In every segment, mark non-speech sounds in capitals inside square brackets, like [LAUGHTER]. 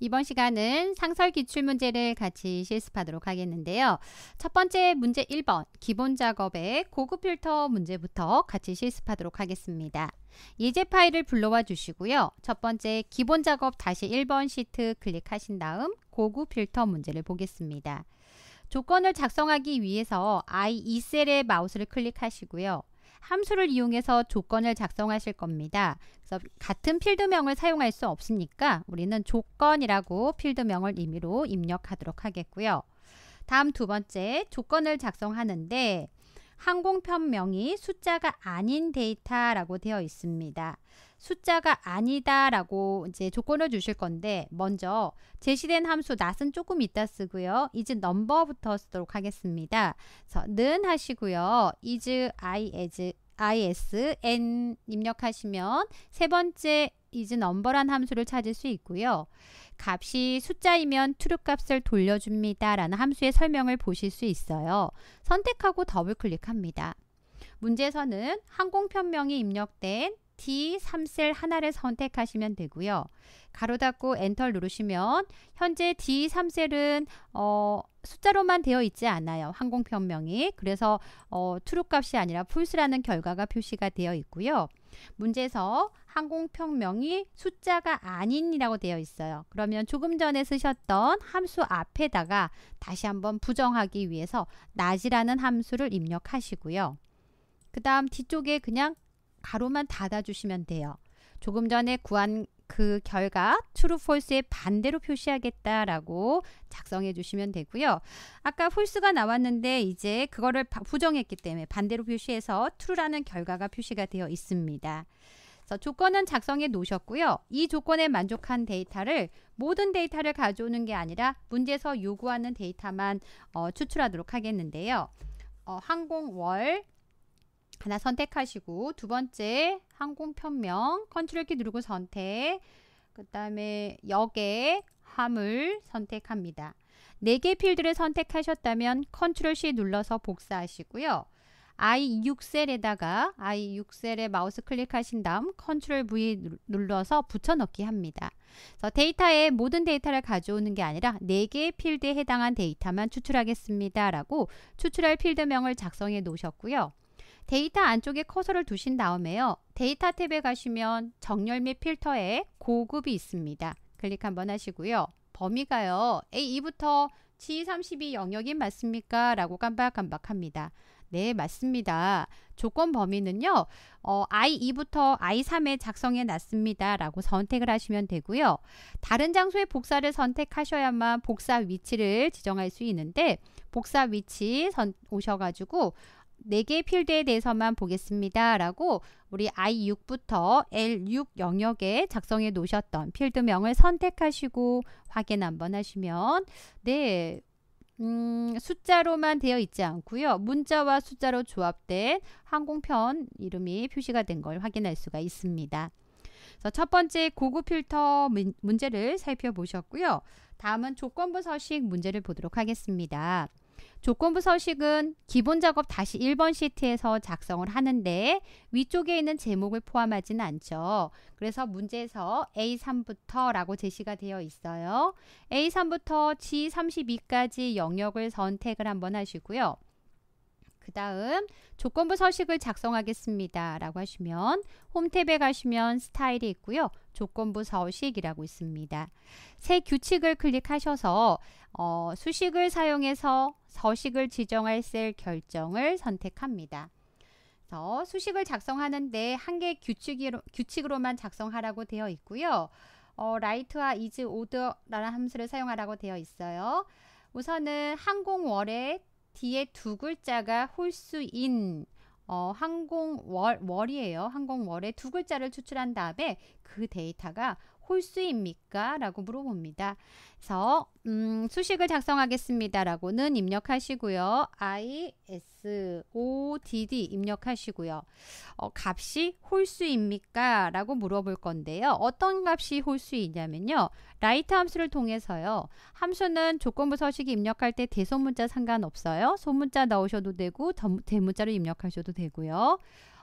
이번 시간은 상설 기출문제를 같이 실습하도록 하겠는데요. 첫 번째 문제 1번 기본 작업의 고급 필터 문제부터 같이 실습하도록 하겠습니다. 예제 파일을 불러와 주시고요. 첫 번째 기본 작업 다시 1번 시트 클릭하신 다음 고급 필터 문제를 보겠습니다. 조건을 작성하기 위해서 I2셀의 마우스를 클릭하시고요. 함수를 이용해서 조건을 작성하실 겁니다. 그래서 같은 필드명을 사용할 수 없으니까 우리는 조건이라고 필드명을 임의로 입력하도록 하겠고요. 다음 두 번째 조건을 작성하는데 항공편명이 숫자가 아닌 데이터라고 되어 있습니다. 숫자가 아니다라고 이제 조건을 주실 건데 먼저 제시된 함수 낫은 조금 이따 쓰고요. 이제 넘버부터 쓰도록 하겠습니다. 그래서 는 하시고요. is, i, as, is, n 입력하시면 세 번째 is number란 함수를 찾을 수 있고요. 값이 숫자이면 true 값을 돌려줍니다. 라는 함수의 설명을 보실 수 있어요. 선택하고 더블 클릭합니다. 문제에서는 항공편명이 입력된 D3셀 하나를 선택하시면 되고요. 가로 닫고 엔터 누르시면 현재 D3셀은 어, 숫자로만 되어 있지 않아요. 항공편명이. 그래서 어, 트루 값이 아니라 풀스라는 결과가 표시가 되어 있고요. 문제에서 항공평명이 숫자가 아닌이라고 되어 있어요. 그러면 조금 전에 쓰셨던 함수 앞에다가 다시 한번 부정하기 위해서 낮이라는 함수를 입력하시고요. 그 다음 뒤쪽에 그냥 가로만 닫아주시면 돼요. 조금 전에 구한 그 결과 true, false의 반대로 표시하겠다라고 작성해 주시면 되고요. 아까 false가 나왔는데 이제 그거를 부정했기 때문에 반대로 표시해서 true라는 결과가 표시가 되어 있습니다. 조건은 작성해 놓으셨고요. 이 조건에 만족한 데이터를 모든 데이터를 가져오는 게 아니라 문제에서 요구하는 데이터만 어, 추출하도록 하겠는데요. 어, 항공월, 하나 선택하시고 두 번째 항공 편명 컨트롤 키 누르고 선택 그 다음에 역의 함을 선택합니다. 4개 필드를 선택하셨다면 컨트롤 C 눌러서 복사하시고요. I6셀에다가 I6셀에 마우스 클릭하신 다음 컨트롤 V 눌러서 붙여넣기 합니다. 그래서 데이터에 모든 데이터를 가져오는 게 아니라 4개의 필드에 해당한 데이터만 추출하겠습니다. 라고 추출할 필드명을 작성해 놓으셨고요. 데이터 안쪽에 커서를 두신 다음에요. 데이터 탭에 가시면 정렬 및 필터에 고급이 있습니다. 클릭 한번 하시고요. 범위가요. A2부터 G32 영역이 맞습니까? 라고 깜박깜박합니다. 네, 맞습니다. 조건 범위는요. 어, I2부터 I3에 작성해 놨습니다. 라고 선택을 하시면 되고요. 다른 장소의 복사를 선택하셔야만 복사 위치를 지정할 수 있는데 복사 위치 선, 오셔가지고 4개의 필드에 대해서만 보겠습니다. 라고 우리 I6부터 L6 영역에 작성해 놓으셨던 필드명을 선택하시고 확인 한번 하시면 네, 음, 숫자로만 되어 있지 않고요. 문자와 숫자로 조합된 항공편 이름이 표시가 된 걸 확인할 수가 있습니다. 그래서 첫 번째 고급 필터 문, 제를 살펴보셨고요. 다음은 조건부 서식 문제를 보도록 하겠습니다. 조건부 서식은 기본 작업 다시 1번 시트에서 작성을 하는데 위쪽에 있는 제목을 포함하지는 않죠. 그래서 문제에서 A3부터 라고 제시가 되어 있어요. A3부터 G32까지 영역을 선택을 한번 하시고요. 그 다음 조건부 서식을 작성하겠습니다. 라고 하시면 홈탭에 가시면 스타일이 있고요. 조건부 서식이라고 있습니다. 새 규칙을 클릭하셔서 어, 수식을 사용해서 서식을 지정할 셀 결정을 선택합니다. 그래서 수식을 작성하는데 한 개 규칙으로, 규칙으로만 작성하라고 되어 있고요. 어, 라이트와 이즈 오더라는 함수를 사용하라고 되어 있어요. 우선은 항공월의 뒤에 두 글자가 홀수인 어, 항공월, 월이에요. 항공월에 두 글자를 추출한 다음에 그 데이터가 홀수입니까? 라고 물어봅니다. 그래서 음, 수식을 작성하겠습니다. 라고는 입력하시고요. I S O D D 입력하시고요. 어, 값이 홀수입니까? 라고 물어볼 건데요. 어떤 값이 홀수이냐면요. 라이트 함수를 통해서요. 함수는 조건부 서식 입력할 때 대소문자 상관없어요. 소문자 넣으셔도 되고 대문자를 입력하셔도 되고요.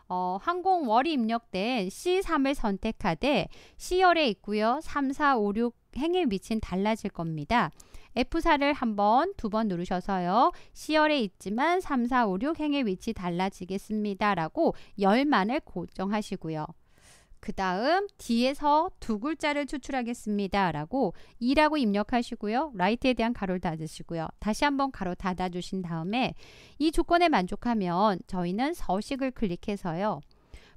어, 항공월이 입력된 C3을 선택하되 C열에 있고요. 3, 4, 5, 6 행에 미친 달라질 겁니다. F4를 한번 두번 누르셔서요. C열에 있지만 3, 4, 5, 6 행의 위치 달라지겠습니다. 라고 열만을 고정하시고요. 그 다음 뒤에서 두 글자를 추출하겠습니다. 라고 2라고 입력하시고요. 라이트에 대한 가로를 닫으시고요. 다시 한번 가로 닫아주신 다음에 이 조건에 만족하면 저희는 서식을 클릭해서요.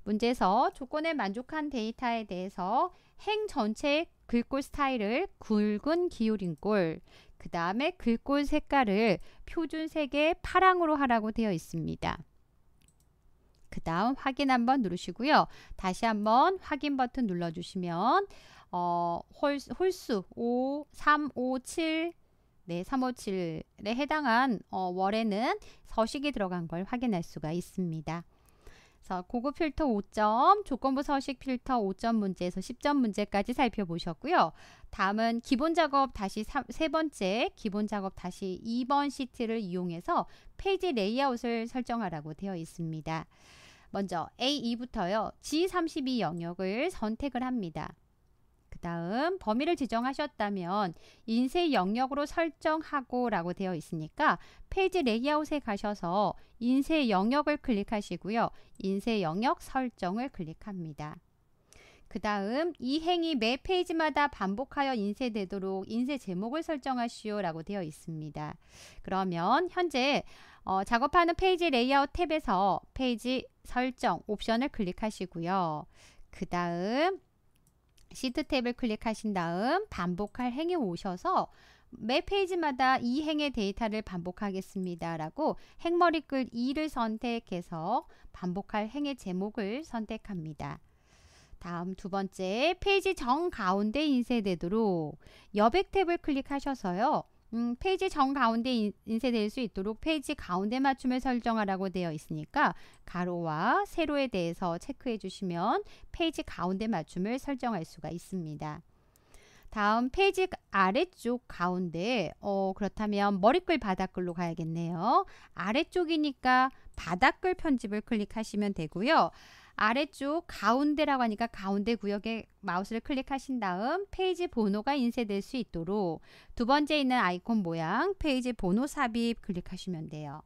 문제에서 조건에 만족한 데이터에 대해서 행전체 글꼴 스타일을 굵은 기울인 꼴, 그 다음에 글꼴 색깔을 표준색의 파랑으로 하라고 되어 있습니다. 그 다음 확인 한번 누르시고요. 다시 한번 확인 버튼 눌러주시면 어, 홀, 홀수 5, 3, 5, 7 네, 357에 해당한 어, 월에는 서식이 들어간 걸 확인할 수가 있습니다. 그 고급 필터 5점, 조건부 서식 필터 5점 문제에서 10점 문제까지 살펴보셨고요. 다음은 기본 작업 다시 3, 세 번째 기본 작업 다시 2번 시트를 이용해서 페이지 레이아웃을 설정하라고 되어 있습니다. 먼저 A2부터요. G32 영역을 선택을 합니다. 그 다음 범위를 지정하셨다면 인쇄 영역으로 설정하고 라고 되어 있으니까 페이지 레이아웃에 가셔서 인쇄 영역을 클릭하시고요. 인쇄 영역 설정을 클릭합니다. 그 다음 이 행이 매 페이지마다 반복하여 인쇄되도록 인쇄 제목을 설정하시오 라고 되어 있습니다. 그러면 현재 어, 작업하는 페이지 레이아웃 탭에서 페이지 설정 옵션을 클릭하시고요. 그 다음 시트 탭을 클릭하신 다음 반복할 행에 오셔서 매 페이지마다 이 행의 데이터를 반복하겠습니다. 라고 행머리글 2를 선택해서 반복할 행의 제목을 선택합니다. 다음 두 번째 페이지 정 가운데 인쇄되도록 여백 탭을 클릭하셔서요. 음, 페이지 정 가운데 인, 쇄될수 있도록 페이지 가운데 맞춤을 설정하라고 되어 있으니까 가로와 세로에 대해서 체크해 주시면 페이지 가운데 맞춤을 설정할 수가 있습니다. 다음 페이지 아래쪽 가운데 어 그렇다면 머리글 바닥글로 가야겠네요. 아래쪽이니까 바닥글 편집을 클릭하시면 되고요. 아래쪽 가운데라고 하니까 가운데 구역에 마우스를 클릭하신 다음 페이지 번호가 인쇄될 수 있도록 두 번째 있는 아이콘 모양 페이지 번호 삽입 클릭하시면 돼요.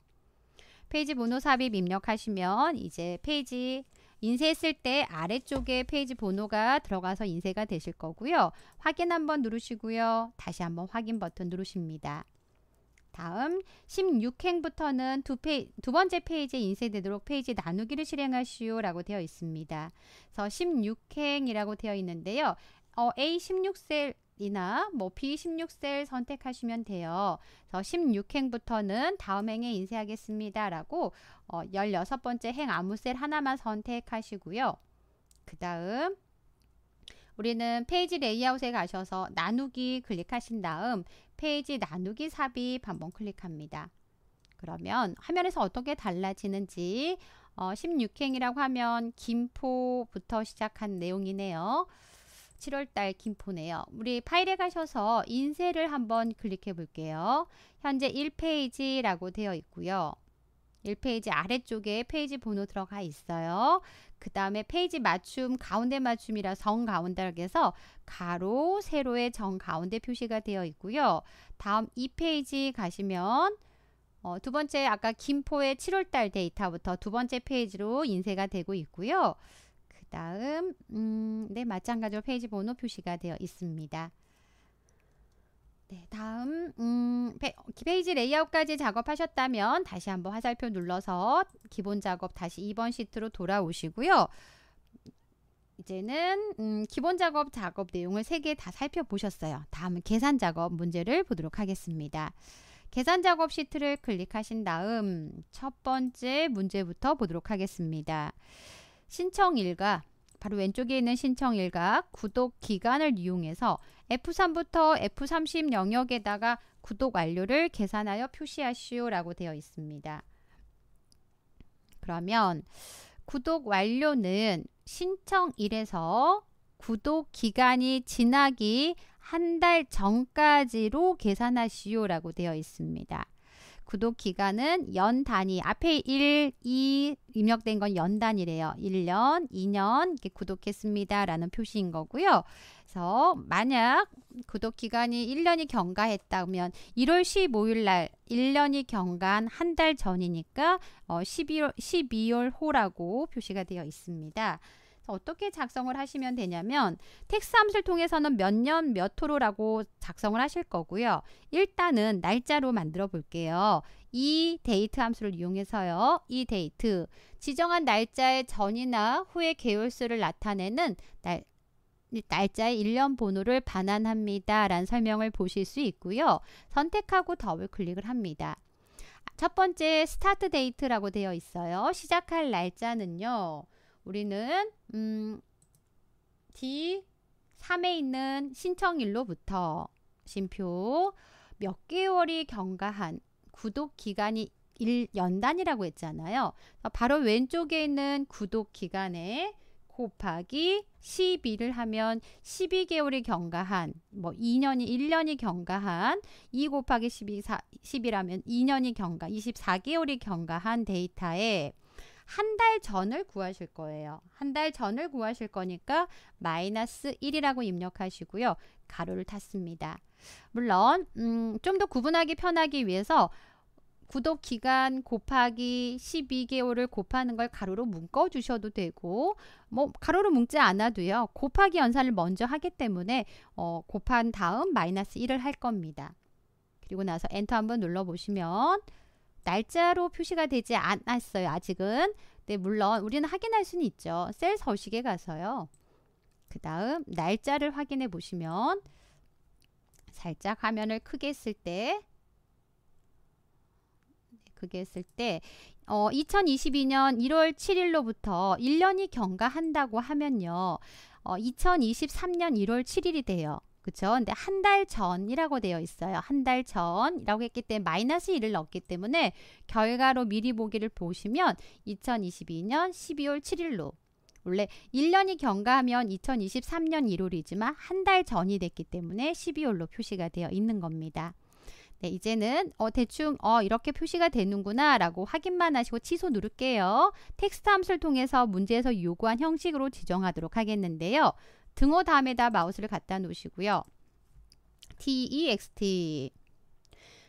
페이지 번호 삽입 입력하시면 이제 페이지 인쇄했을 때 아래쪽에 페이지 번호가 들어가서 인쇄가 되실 거고요. 확인 한번 누르시고요. 다시 한번 확인 버튼 누르십니다. 다음 16행부터는 두, 페이, 두 번째 페이지에 인쇄되도록 페이지 나누기를 실행하시오 라고 되어 있습니다. 그래서 16행이라고 되어 있는데요. 어, A16셀 이나 뭐 B16셀 선택하시면 돼요. 그래서 16행부터는 다음 행에 인쇄하겠습니다. 라고 어, 16번째 행 아무 셀 하나만 선택하시고요. 그 다음 우리는 페이지 레이아웃에 가셔서 나누기 클릭하신 다음 페이지 나누기 삽입 한번 클릭합니다. 그러면 화면에서 어떻게 달라지는지 어, 16행이라고 하면 김포부터 시작한 내용이네요. 7월달 김포네요. 우리 파일에 가셔서 인쇄를 한번 클릭해 볼게요. 현재 1페이지라고 되어 있고요. 1페이지 아래쪽에 페이지 번호 들어가 있어요. 그 다음에 페이지 맞춤 가운데 맞춤이라 정가운데라고해서 가로 세로의 정 가운데 표시가 되어 있고요. 다음 2페이지 가시면 어, 두 번째 아까 김포의 7월달 데이터부터 두 번째 페이지로 인쇄가 되고 있고요. 그 다음 음, 네 마찬가지로 페이지 번호 표시가 되어 있습니다. 네, 다음 음, 어,, 페이지 레이아웃까지 작업하셨다면 다시 한번 화살표 눌러서 기본 작업 다시 2번 시트로 돌아오시고요. 이제는 음, 기본 작업 작업 내용을 3개 다 살펴보셨어요. 다음은 계산 작업 문제를 보도록 하겠습니다. 계산 작업 시트를 클릭하신 다음 첫 번째 문제부터 보도록 하겠습니다. 신청일가 바로 왼쪽에 있는 신청일가 구독 기간을 이용해서 F3부터 F30 영역에다가 구독 완료를 계산하여 표시하시오라고 되어 있습니다. 그러면 구독 완료는 신청일에서 구독 기간이 지나기 한 달 전까지로 계산하시오라고 되어 있습니다. 구독 기간은 연 단위 앞에 1, 2 입력된 건 연 단위래요. 1년, 2년 이렇게 구독했습니다 라는 표시인 거고요. 그래서 만약 구독 기간이 1년이 경과했다면 1월 15일 날 1년이 경과한 한 달 전이니까 어 12월 12월 호라고 표시가 되어 있습니다. 어떻게 작성을 하시면 되냐면 텍스 함수를 통해서는 몇 년 몇 호로라고 작성을 하실 거고요. 일단은 날짜로 만들어 볼게요. 이 데이트 함수를 이용해서요. 이 데이트 지정한 날짜의 전이나 후의 개월수를 나타내는 날, 날짜의 일련 번호를 반환합니다. 라는 설명을 보실 수 있고요. 선택하고 더블 클릭을 합니다. 첫 번째 스타트 데이트라고 되어 있어요. 시작할 날짜는요. 우리는 음, D3에 있는 신청일로부터 심표 몇 개월이 경과한 구독 기간이 1연단이라고 했잖아요. 바로 왼쪽에 있는 구독 기간에 곱하기 12를 하면 12개월이 경과한 뭐 2년이 1년이 경과한 2 곱하기 12, 10이라면 2년이 경과 24개월이 경과한 데이터에 한 달 전을 구하실 거예요. 한 달 전을 구하실 거니까 마이너스 1이라고 입력하시고요. 가로를 탔습니다. 물론 음, 좀 더 구분하기 편하기 위해서 구독 기간 곱하기 12개월을 곱하는 걸 가로로 묶어 주셔도 되고 뭐 가로로 묶지 않아도요. 곱하기 연산을 먼저 하기 때문에 어, 곱한 다음 마이너스 1을 할 겁니다. 그리고 나서 엔터 한번 눌러 보시면 날짜로 표시가 되지 않았어요. 아직은. 네, 물론 우리는 확인할 수는 있죠. 셀 서식에 가서요. 그 다음 날짜를 확인해 보시면 살짝 화면을 크게 쓸때 그게 했을 때 어, 2022년 1월 7일로부터 1년이 경과한다고 하면요. 어, 2023년 1월 7일이 돼요. 그쵸? 근데 한 달 전이라고 되어 있어요. 한 달 전이라고 했기 때문에 마이너스 1을 넣었기 때문에 결과로 미리 보기를 보시면 2022년 12월 7일로 원래 1년이 경과하면 2023년 1월이지만 한 달 전이 됐기 때문에 12월로 표시가 되어 있는 겁니다. 네, 이제는 어, 대충 어, 이렇게 표시가 되는구나 라고 확인만 하시고 취소 누를게요. 텍스트 함수를 통해서 문제에서 요구한 형식으로 지정하도록 하겠는데요. 등호 다음에다 마우스를 갖다 놓으시고요. text e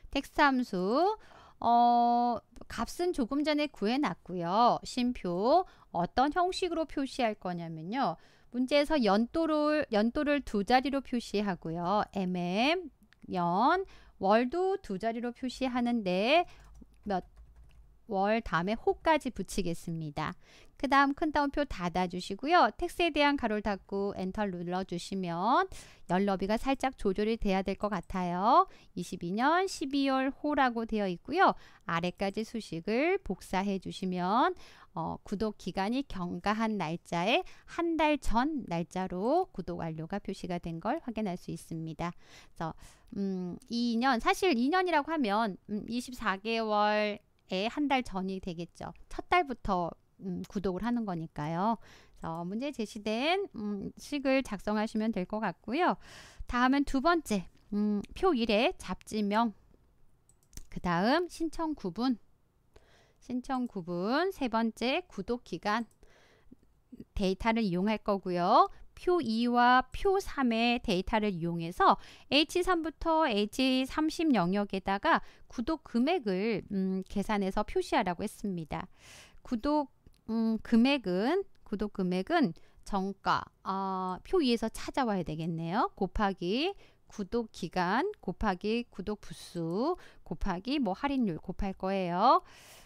텍스트 함수 어, 값은 조금 전에 구해놨고요. 심표 어떤 형식으로 표시할 거냐면요. 문제에서 연도를 연도를 두 자리로 표시하고요. mm 연 월도 두 자리로 표시하는데 몇 월 다음에 호까지 붙이겠습니다. 그 다음 큰 따옴표 닫아주시고요. 텍스에 대한 가로를 닫고 엔터 눌러주시면 연너비가 살짝 조절이 돼야 될 것 같아요. 22년 12월 호라고 되어 있고요. 아래까지 수식을 복사해 주시면 어, 구독 기간이 경과한 날짜에한 달 전 날짜로 구독 완료가 표시가 된 걸 확인할 수 있습니다. 그래서 음, 2년 사실 2년이라고 하면 음, 24개월의 한 달 전이 되겠죠. 첫 달부터 음, 구독을 하는 거니까요. 그래서 문제 제시된 음, 식을 작성하시면 될 것 같고요. 다음은 두 번째 음, 표 1의 잡지명 그 다음 신청 구분 신청 구분, 세 번째 구독 기간 데이터를 이용할 거고요. 표 2와 표 3의 데이터를 이용해서 H3부터 H30 영역에다가 구독 금액을 음, 계산해서 표시하라고 했습니다. 구독 음, 금액은 구독 금액은 정가 어, 표 2에서 찾아와야 되겠네요. 곱하기 구독 기간 곱하기 구독 부수 곱하기 뭐 할인율 곱할 거예요.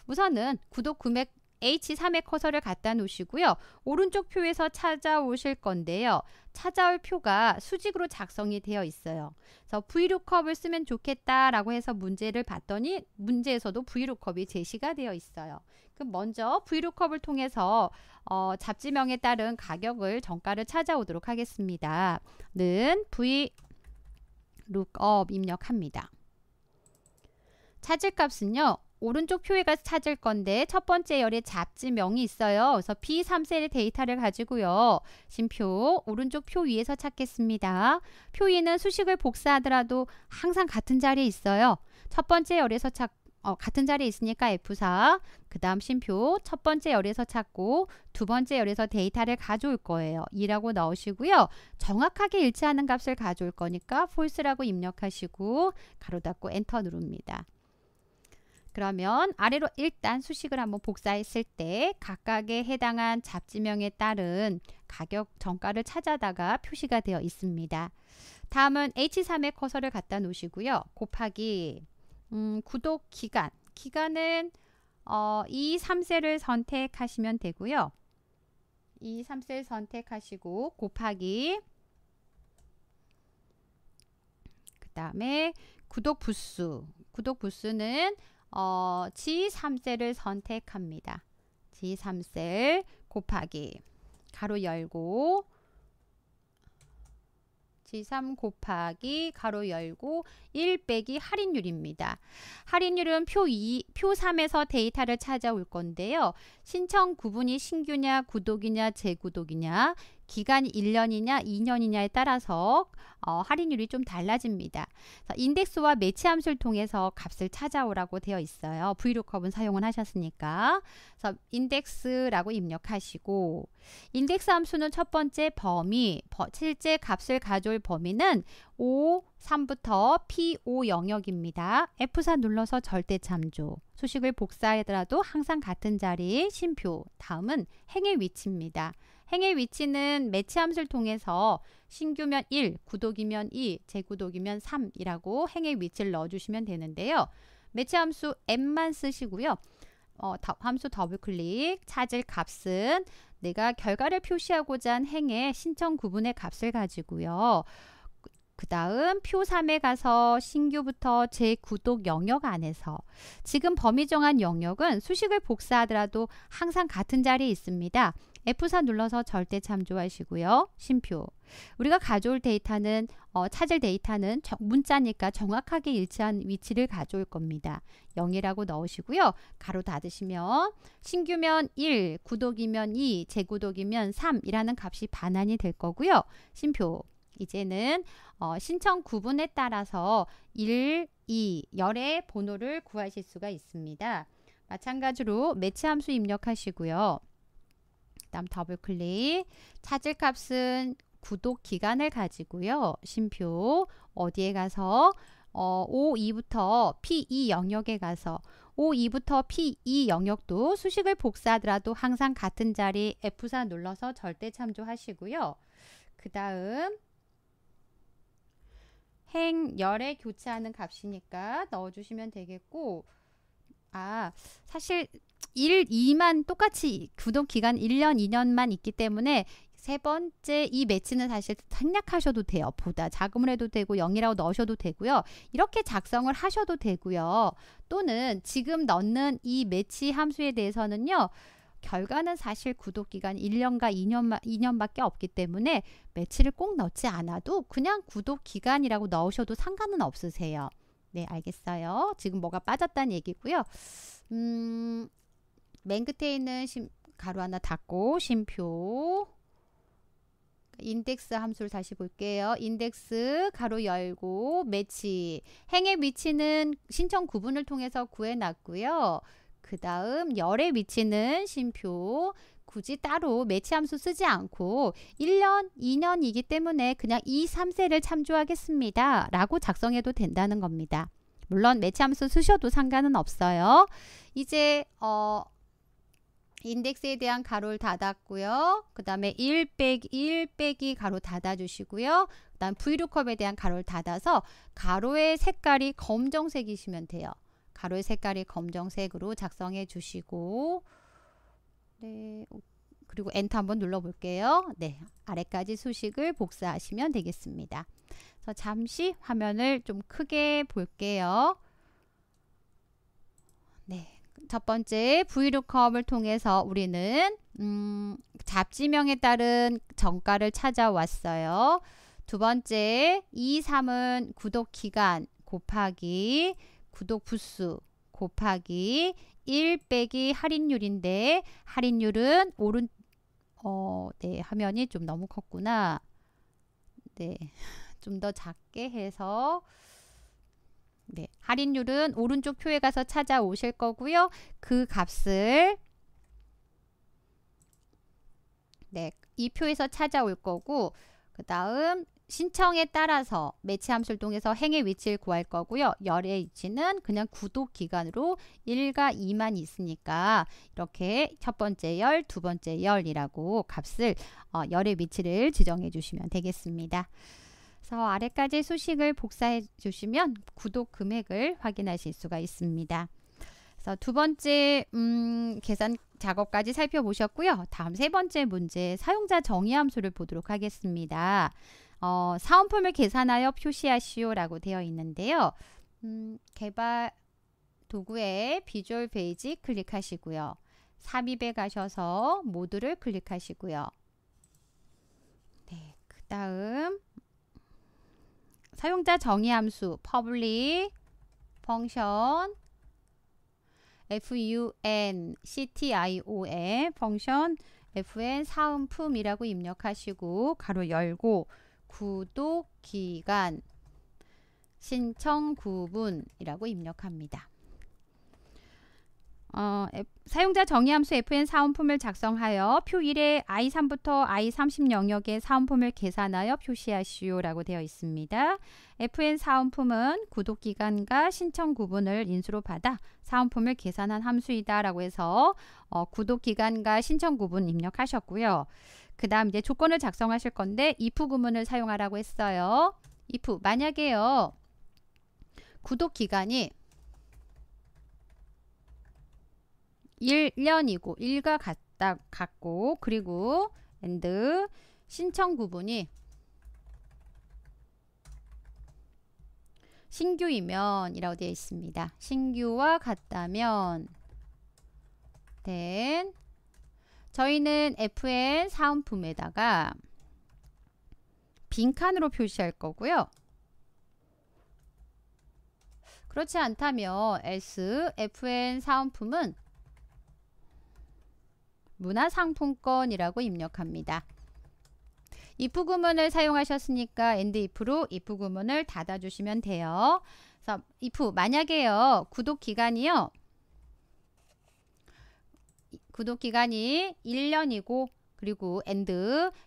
우선은 구독 금액 H3의 커서를 갖다 놓으시고요. 오른쪽 표에서 찾아오실 건데요. 찾아올 표가 수직으로 작성이 되어 있어요. 그래서 VLOOKUP을 쓰면 좋겠다라고 해서 문제를 봤더니 문제에서도 VLOOKUP이 제시가 되어 있어요. 그럼 먼저 VLOOKUP을 통해서 어, 잡지명에 따른 가격을 정가를 찾아오도록 하겠습니다. 는 VLOOKUP 입력합니다. 찾을 값은요. 오른쪽 표에 가서 찾을 건데 첫 번째 열에 잡지명이 있어요. 그래서 B3셀의 데이터를 가지고요. 심표 오른쪽 표 위에서 찾겠습니다. 표 위는 수식을 복사하더라도 항상 같은 자리에 있어요. 첫 번째 열에서 찾 어, 같은 자리에 있으니까 F4 그 다음 심표 첫 번째 열에서 찾고 두 번째 열에서 데이터를 가져올 거예요. 2라고 넣으시고요. 정확하게 일치하는 값을 가져올 거니까 false라고 입력하시고 가로 닫고 엔터 누릅니다. 그러면 아래로 일단 수식을 한번 복사했을 때 각각에 해당한 잡지명에 따른 가격 정가를 찾아다가 표시가 되어 있습니다. 다음은 H3에 커서를 갖다 놓으시고요. 곱하기 음, 구독 기간 기간은 어, 2, 3세를 선택하시면 되고요. 2, 3셀 선택하시고 곱하기 그 다음에 구독 부수 구독 부수는 어, G3셀을 선택합니다. G3셀 곱하기 가로 열고 G3 곱하기 가로 열고 1 빼기 할인율입니다. 할인율은 표 2, 표 3에서 데이터를 찾아올 건데요. 신청 구분이 신규냐, 구독이냐, 재구독이냐, 기간이 1년이냐 2년이냐에 따라서 어, 할인율이 좀 달라집니다. 인덱스와 매치 함수를 통해서 값을 찾아오라고 되어 있어요. v l o o 은 사용을 하셨으니까. 그래서 인덱스라고 입력하시고 인덱스 함수는 첫 번째 범위, 실제 값을 가져올 범위는 O 3부터 P5 영역입니다. F4 눌러서 절대 참조. 수식을 복사하더라도 항상 같은 자리, 심표. 다음은 행의 위치입니다. 행의 위치는 매치 함수를 통해서 신규면 1, 구독이면 2, 재구독이면 3이라고 행의 위치를 넣어주시면 되는데요. 매치 함수 n만 쓰시고요. 어, 함수 더블클릭, 찾을 값은 내가 결과를 표시하고자 한 행의 신청 구분의 값을 가지고요. 그 다음 표 3에 가서 신규부터 재구독 영역 안에서 지금 범위 정한 영역은 수식을 복사하더라도 항상 같은 자리에 있습니다. F4 눌러서 절대 참조하시고요. 심표. 우리가 가져올 데이터는 어, 찾을 데이터는 정, 문자니까 정확하게 일치한 위치를 가져올 겁니다. 0이라고 넣으시고요. 가로 닫으시면 신규면 1, 구독이면 2, 재구독이면 3이라는 값이 반환이 될 거고요. 심표. 이제는 어, 신청 구분에 따라서 1, 2 열의 번호를 구하실 수가 있습니다. 마찬가지로 매치 함수 입력하시고요. 다음 더블 클릭. 찾을 값은 구독 기간을 가지고요. 심표 어디에 가서 어, O2부터 P2 e 영역에 가서 O2부터 P2 e 영역도 수식을 복사하더라도 항상 같은 자리 F4 눌러서 절대 참조하시고요. 그 다음 행, 열에 교차하는 값이니까 넣어주시면 되겠고 아 사실 1, 2만 똑같이 구독 기간 1년2년만 있기 때문에 세 번째 이 매치는 사실 생략하셔도 돼요. 보다 자금을 해도 되고 0이라고 넣으셔도 되고요. 이렇게 작성을 하셔도 되고요. 또는 지금 넣는 이 매치 함수에 대해서는요. 결과는 사실 구독 기간 1년과 2년만 2년밖에 없기 때문에 매치를 꼭 넣지 않아도 그냥 구독 기간이라고 넣으셔도 상관은 없으세요. 네, 알겠어요. 지금 뭐가 빠졌다는 얘기고요. 음, 맨 끝에 있는 심, 가로 하나 닫고 심표 인덱스 함수를 다시 볼게요. 인덱스 가로 열고 매치 행의 위치는 신청 구분을 통해서 구해놨고요. 그 다음 열의 위치는 심표 굳이 따로 매치 함수 쓰지 않고 1년, 2년이기 때문에 그냥 2, 3세를 참조하겠습니다. 라고 작성해도 된다는 겁니다. 물론 매치 함수 쓰셔도 상관은 없어요. 이제 어, 인덱스에 대한 가로를 닫았고요. 그 다음에 1 빼기 1 빼기 가로 닫아주시고요. 그 다음 VLOOKUP에 대한 가로를 닫아서 가로의 색깔이 검정색이시면 돼요. 가로의 색깔이 검정색으로 작성해 주시고 네, 그리고 엔터 한번 눌러볼게요. 네, 아래까지 수식을 복사하시면 되겠습니다. 그래서 잠시 화면을 좀 크게 볼게요. 첫 번째 브이룩컵을 통해서 우리는 음, 잡지명에 따른 정가를 찾아왔어요. 두 번째 2, 3은 구독 기간 곱하기 구독 부수 곱하기 1 빼기 할인율인데 할인율은 오른 어, 네, 화면이 좀 너무 컸구나. 네. [LAUGHS] 좀 더 작게 해서 네, 할인율은 오른쪽 표에 가서 찾아오실 거고요. 그 값을 네, 이 표에서 찾아올 거고 그 다음 신청에 따라서 매치 함수를 통해서 행의 위치를 구할 거고요. 열의 위치는 그냥 구독 기간으로 1과 2만 있으니까 이렇게 첫 번째 열, 두 번째 열이라고 값을 어, 열의 위치를 지정해 주시면 되겠습니다. 그래서 아래까지 수식을 복사해 주시면 구독 금액을 확인하실 수가 있습니다. 그래서 두 번째 음, 계산 작업까지 살펴보셨고요. 다음 세 번째 문제 사용자 정의 함수를 보도록 하겠습니다. 어, 사은품을 계산하여 표시하시오라고 되어 있는데요. 음, 개발 도구에 비주얼 페이지 클릭하시고요. 삽입에 가셔서 모드를 클릭하시고요. 네, 그 다음 사용자 정의 함수 public function fun ctiom function fn 사은품이라고 입력하시고 가로 열고 구독 기간 신청 구분이라고 입력합니다. 어, 사용자 정의 함수 fn 사은품을 작성하여 표 1에 i3부터 i30 영역의 사은품을 계산하여 표시하시오라고 되어 있습니다. fn 사은품은 구독 기간과 신청 구분을 인수로 받아 사은품을 계산한 함수이다라고 해서 어, 구독 기간과 신청 구분 입력하셨고요. 그 다음 이제 조건을 작성하실 건데 if 구문을 사용하라고 했어요. if 만약에요. 구독 기간이 1년이고 1과 같다 같고 그리고 and 신청 구분이 신규이면이라고 되어 있습니다. 신규와 같다면 then 저희는 FN 사은품에다가 빈칸으로 표시할 거고요. 그렇지 않다면 S, FN 사은품은 문화상품권이라고 입력합니다. if 구문을 사용하셨으니까 and if로 if 구문을 닫아주시면 돼요. 그래서 if 만약에요 구독 기간이요 구독 기간이 1년이고 그리고 and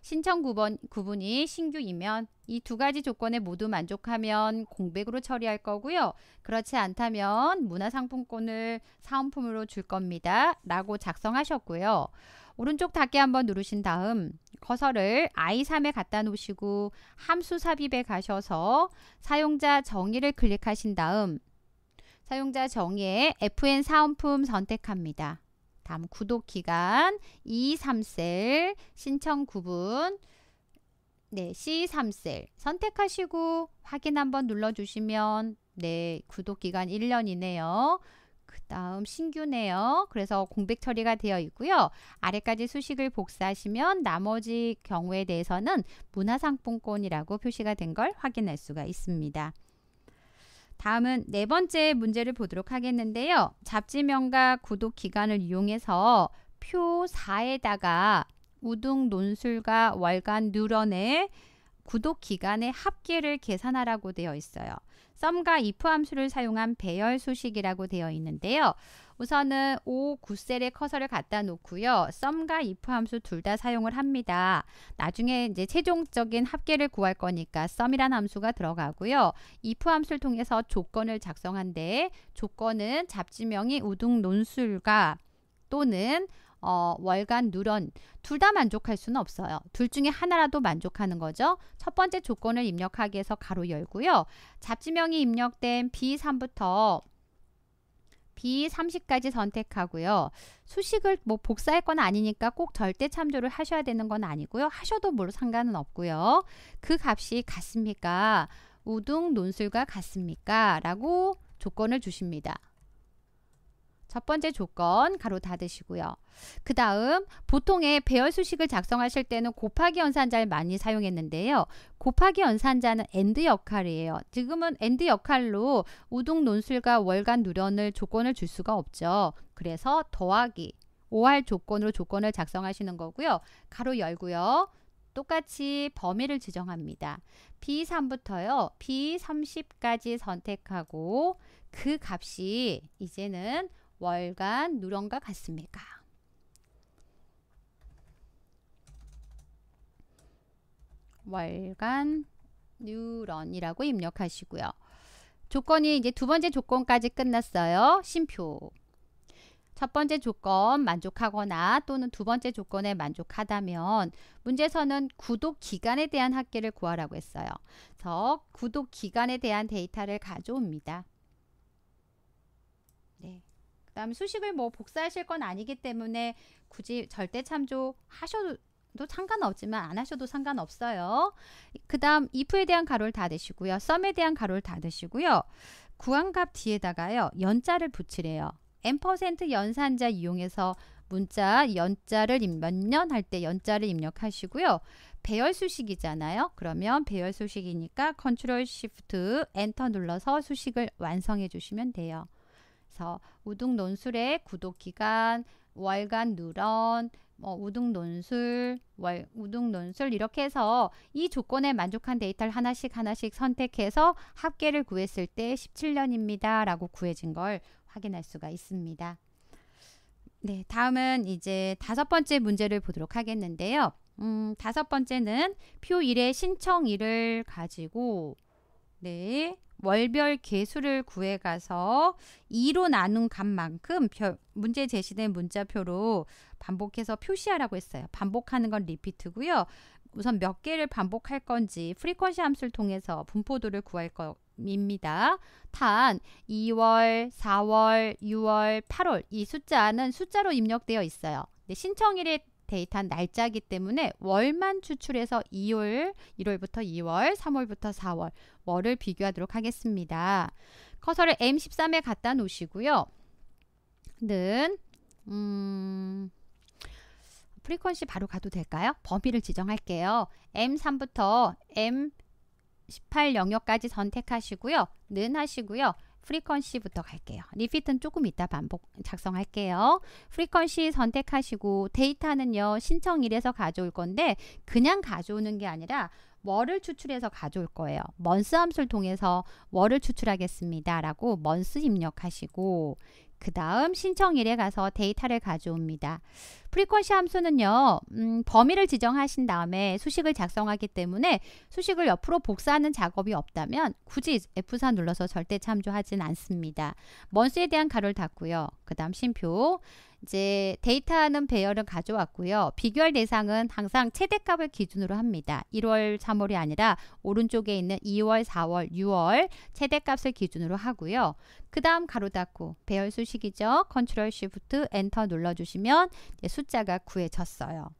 신청 구분, 구분이 신규이면 이두 가지 조건에 모두 만족하면 공백으로 처리할 거고요. 그렇지 않다면 문화상품권을 사은품으로 줄 겁니다. 라고 작성하셨고요. 오른쪽 닫기 한번 누르신 다음 커서를 i3에 갖다 놓으시고 함수 삽입에 가셔서 사용자 정의를 클릭하신 다음 사용자 정의에 FN 사은품 선택합니다. 다음 구독 기간 2, 3셀 신청 구분 네, C3셀 선택하시고 확인 한번 눌러주시면 네, 구독기간 1년이네요. 그 다음 신규네요. 그래서 공백 처리가 되어 있고요. 아래까지 수식을 복사하시면 나머지 경우에 대해서는 문화상품권이라고 표시가 된 걸 확인할 수가 있습니다. 다음은 네 번째 문제를 보도록 하겠는데요. 잡지명과 구독 기간을 이용해서 표 4에다가 우등 논술과 월간 뉴런의 구독 기간의 합계를 계산하라고 되어 있어요. 썸과 if 함수를 사용한 배열 수식이라고 되어 있는데요. 우선은 5, 9셀에 커서를 갖다 놓고요. 썸과 if 함수 둘 다 사용을 합니다. 나중에 이제 최종적인 합계를 구할 거니까 썸이란 함수가 들어가고요. if 함수를 통해서 조건을 작성한데 조건은 잡지명이 우등 논술과 또는 어, 월간 누런 둘 다 만족할 수는 없어요. 둘 중에 하나라도 만족하는 거죠. 첫 번째 조건을 입력하기 위해서 가로 열고요. 잡지명이 입력된 B3부터 B30까지 선택하고요. 수식을 뭐 복사할 건 아니니까 꼭 절대 참조를 하셔야 되는 건 아니고요. 하셔도 뭐 상관은 없고요. 그 값이 같습니까? 우등 논술과 같습니까? 라고 조건을 주십니다. 첫 번째 조건 가로 닫으시고요. 그 다음 보통의 배열 수식을 작성하실 때는 곱하기 연산자를 많이 사용했는데요. 곱하기 연산자는 엔드 역할이에요. 지금은 엔드 역할로 우동 논술과 월간 누련을 조건을 줄 수가 없죠. 그래서 더하기 5할 조건으로 조건을 작성하시는 거고요. 가로 열고요. 똑같이 범위를 지정합니다. B3부터요. B30까지 선택하고 그 값이 이제는 월간 누런과 같습니까? 월간 뉴런이라고 입력하시고요. 조건이 이제 두 번째 조건까지 끝났어요. 심표. 첫 번째 조건 만족하거나 또는 두 번째 조건에 만족하다면 문제에서는 구독 기간에 대한 학계를 구하라고 했어요. 그래서 구독 기간에 대한 데이터를 가져옵니다. 그다음 수식을 뭐 복사하실 건 아니기 때문에 굳이 절대 참조하셔도 도 상관없지만 안 하셔도 상관없어요. 그 다음 if에 대한 가로를 닫으시고요. 썸에 대한 가로를 닫으시고요. 구한값 뒤에다가요. 연자를 붙이래요. n% 연산자 이용해서 문자 연자를 몇 년 할 때 연자를 입력하시고요. 배열 수식이잖아요. 그러면 배열 수식이니까 컨트롤 시프트 엔터 눌러서 수식을 완성해 주시면 돼요. 그서 우등 논술의 구독 기간, 월간 누런, 뭐 우등 논술, 월, 우등 논술 이렇게 해서 이 조건에 만족한 데이터를 하나씩 하나씩 선택해서 합계를 구했을 때 17년입니다. 라고 구해진 걸 확인할 수가 있습니다. 네, 다음은 이제 다섯 번째 문제를 보도록 하겠는데요. 음, 다섯 번째는 표 1의 신청일을 가지고 네, 월별 개수를 구해가서 2로 나눈 값만큼 문제 제시된 문자표로 반복해서 표시하라고 했어요. 반복하는 건 리피트고요. 우선 몇 개를 반복할 건지 프리퀀시 함수를 통해서 분포도를 구할 거, 입니다. 단 2월, 4월, 6월, 8월 이 숫자는 숫자로 입력되어 있어요. 신청일에 데이터 날짜기 때문에 월만 추출해서 2월, 1월부터 2월, 3월부터 4월 뭐를 비교하도록 하겠습니다. 커서를 M13에 갖다 놓으시고요. 는 음... 프리퀀시 바로 가도 될까요? 범위를 지정할게요. M3부터 M18 영역까지 선택하시고요. 는 하시고요. 프리퀀시부터 갈게요. 리피트는 조금 이따 반복 작성할게요. 프리퀀시 선택하시고 데이터는요. 신청일에서 가져올 건데 그냥 가져오는 게 아니라 월을 추출해서 가져올 거예요. 먼스 함수를 통해서 월을 추출하겠습니다. 라고 먼스 입력하시고 그 다음 신청일에 가서 데이터를 가져옵니다. 프리퀀시 함수는요. 음, 범위를 지정하신 다음에 수식을 작성하기 때문에 수식을 옆으로 복사하는 작업이 없다면 굳이 F4 눌러서 절대 참조하진 않습니다. 먼스에 대한 가로를 닫고요. 그 다음 심표 이제 데이터는 하배열을 가져왔고요. 비교할 대상은 항상 최대값을 기준으로 합니다. 1월, 3월이 아니라 오른쪽에 있는 2월, 4월, 6월 최대값을 기준으로 하고요. 그 다음 가로 닫고 배열 수식이죠. 컨트롤 쉬프트 엔터 눌러주시면 숫자가 구해졌어요.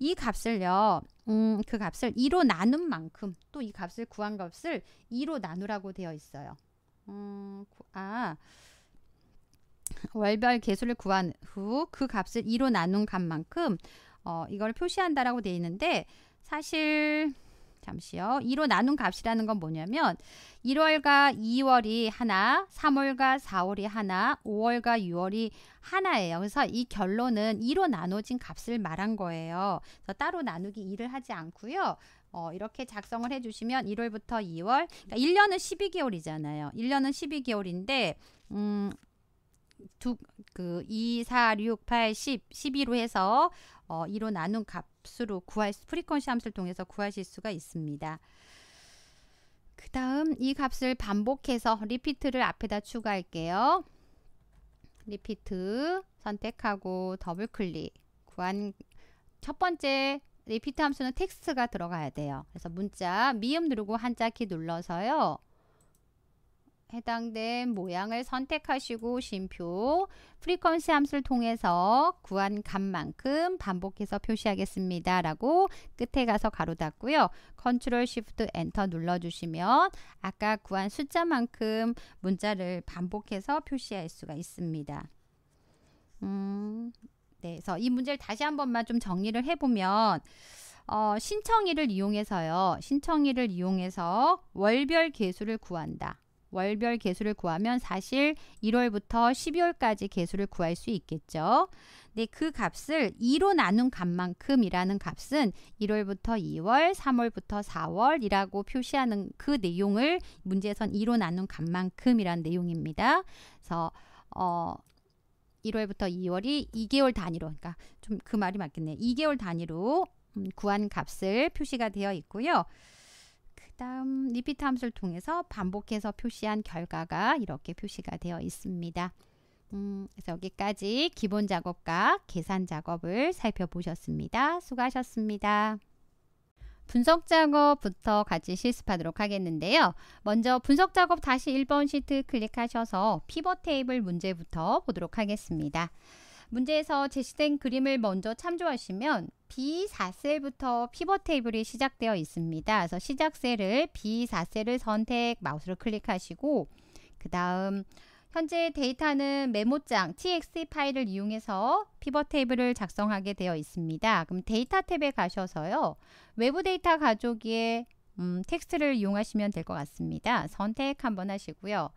이 값을요. 음, 그 값을 2로 나눈 만큼 또 이 값을 구한 값을 2로 나누라고 되어 있어요. 음, 아, 월별 개수를 구한 후 그 값을 2로 나눈 값만큼 어, 이걸 표시한다라고 돼 있는데 사실 잠시요. 2로 나눈 값이라는 건 뭐냐면 1월과 2월이 하나, 3월과 4월이 하나, 5월과 6월이 하나예요. 그래서 이 결론은 2로 나눠진 값을 말한 거예요. 그래서 따로 나누기 2를 하지 않고요. 어, 이렇게 작성을 해주시면 1월부터 2월, 그러니까 1년은 12개월이잖아요. 1년은 12개월인데, 음, 두, 그 2, 4, 6, 8, 10, 12로 해서 어, 2로 나눈 값으로 구할 수, 프리퀀시 함수를 통해서 구하실 수가 있습니다. 그 다음 이 값을 반복해서 리피트를 앞에다 추가할게요. 리피트 선택하고 더블 클릭 구한 첫 번째 리피트 함수는 텍스트가 들어가야 돼요. 그래서 문자 미음 누르고 한자 키 눌러서요. 해당된 모양을 선택하시고 쉼표 프리퀀시 함수를 통해서 구한 값만큼 반복해서 표시하겠습니다. 라고 끝에 가서 가로 닫고요. 컨트롤 시프트 엔터 눌러주시면 아까 구한 숫자만큼 문자를 반복해서 표시할 수가 있습니다. 음, 네, 그래서 이 문제를 다시 한 번만 좀 정리를 해보면 어, 신청일을 이용해서요. 신청일을 이용해서 월별 개수를 구한다. 월별 개수를 구하면 사실 1월부터 12월까지 개수를 구할 수 있겠죠. 근그 값을 2로 나눈 값만큼이라는 값은 1월부터 2월, 3월부터 4월이라고 표시하는 그 내용을 문제에선 2로 나눈 값만큼이란 내용입니다. 그래서 어 1월부터 2월이 2개월 단위로 그러니까 좀 그 말이 맞겠네. 2개월 단위로 음, 구한 값을 표시가 되어 있고요. 다음 리피트 함수를 통해서 반복해서 표시한 결과가 이렇게 표시가 되어 있습니다. 음, 그래서 여기까지 기본 작업과 계산 작업을 살펴보셨습니다. 수고하셨습니다. 분석 작업부터 같이 실습하도록 하겠는데요. 먼저 분석 작업 다시 1번 시트 클릭하셔서 피벗 테이블 문제부터 보도록 하겠습니다. 문제에서 제시된 그림을 먼저 참조하시면 B4셀부터 피벗 테이블이 시작되어 있습니다. 그래서 시작 셀을 B4셀을 선택 마우스로 클릭하시고 그 다음 현재 데이터는 메모장 txt 파일을 이용해서 피벗 테이블을 작성하게 되어 있습니다. 그럼 데이터 탭에 가셔서요. 외부 데이터 가져오 음, 텍스트를 이용하시면 될 것 같습니다. 선택 한번 하시고요.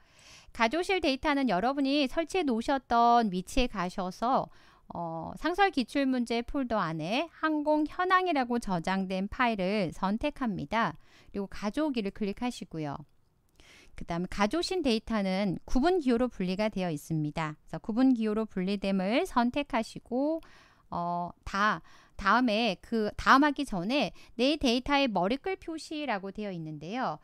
가조실 데이터는 여러분이 설치해 놓으셨던 위치에 가셔서 어, 상설 기출문제 폴더 안에 항공 현황이라고 저장된 파일을 선택합니다. 그리고 가져오기를 클릭하시고요. 그 다음에 가져오신 데이터는 구분 기호로 분리가 되어 있습니다. 그래서 구분 기호로 분리됨을 선택하시고 어, 다 다음에 그 다음 하기 전에 내 데이터의 머리글 표시라고 되어 있는데요.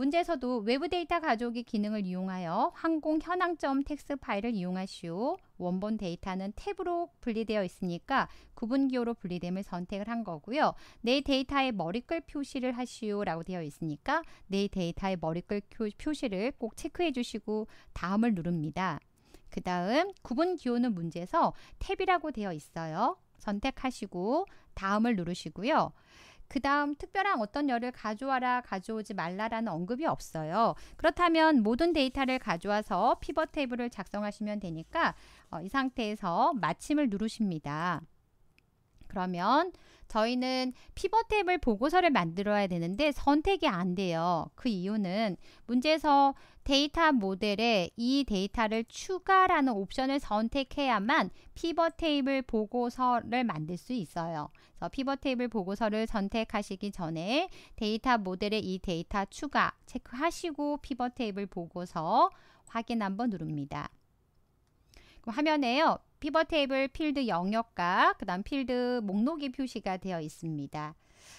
문제에서도 외부 데이터 가져오기 기능을 이용하여 항공 현황점 텍스 파일을 이용하시오. 원본 데이터는 탭으로 분리되어 있으니까 구분기호로 분리됨을 선택을 한 거고요. 내 데이터에 머리글 표시를 하시오 라고 되어 있으니까 내 데이터에 머리글 표시를 꼭 체크해 주시고 다음을 누릅니다. 그 다음 구분 기호는 문제에서 탭이라고 되어 있어요. 선택하시고 다음을 누르시고요. 그 다음 특별한 어떤 열을 가져와라 가져오지 말라라는 언급이 없어요. 그렇다면 모든 데이터를 가져와서 피벗 테이블을 작성하시면 되니까 어, 이 상태에서 마침을 누르십니다. 그러면 저희는 피벗 탭을 보고서를 만들어야 되는데 선택이 안 돼요. 그 이유는 문제에서 데이터 모델에 이 데이터를 추가라는 옵션을 선택해야만 피벗 테이블 보고서를 만들 수 있어요. 그래서 피벗 테이블 보고서를 선택하시기 전에 데이터 모델에 이 데이터 추가 체크하시고 피벗 테이블 보고서 확인 한번 누릅니다. 화면에요. 피벗 테이블 필드 영역과 그 다음 필드 목록이 표시가 되어 있습니다.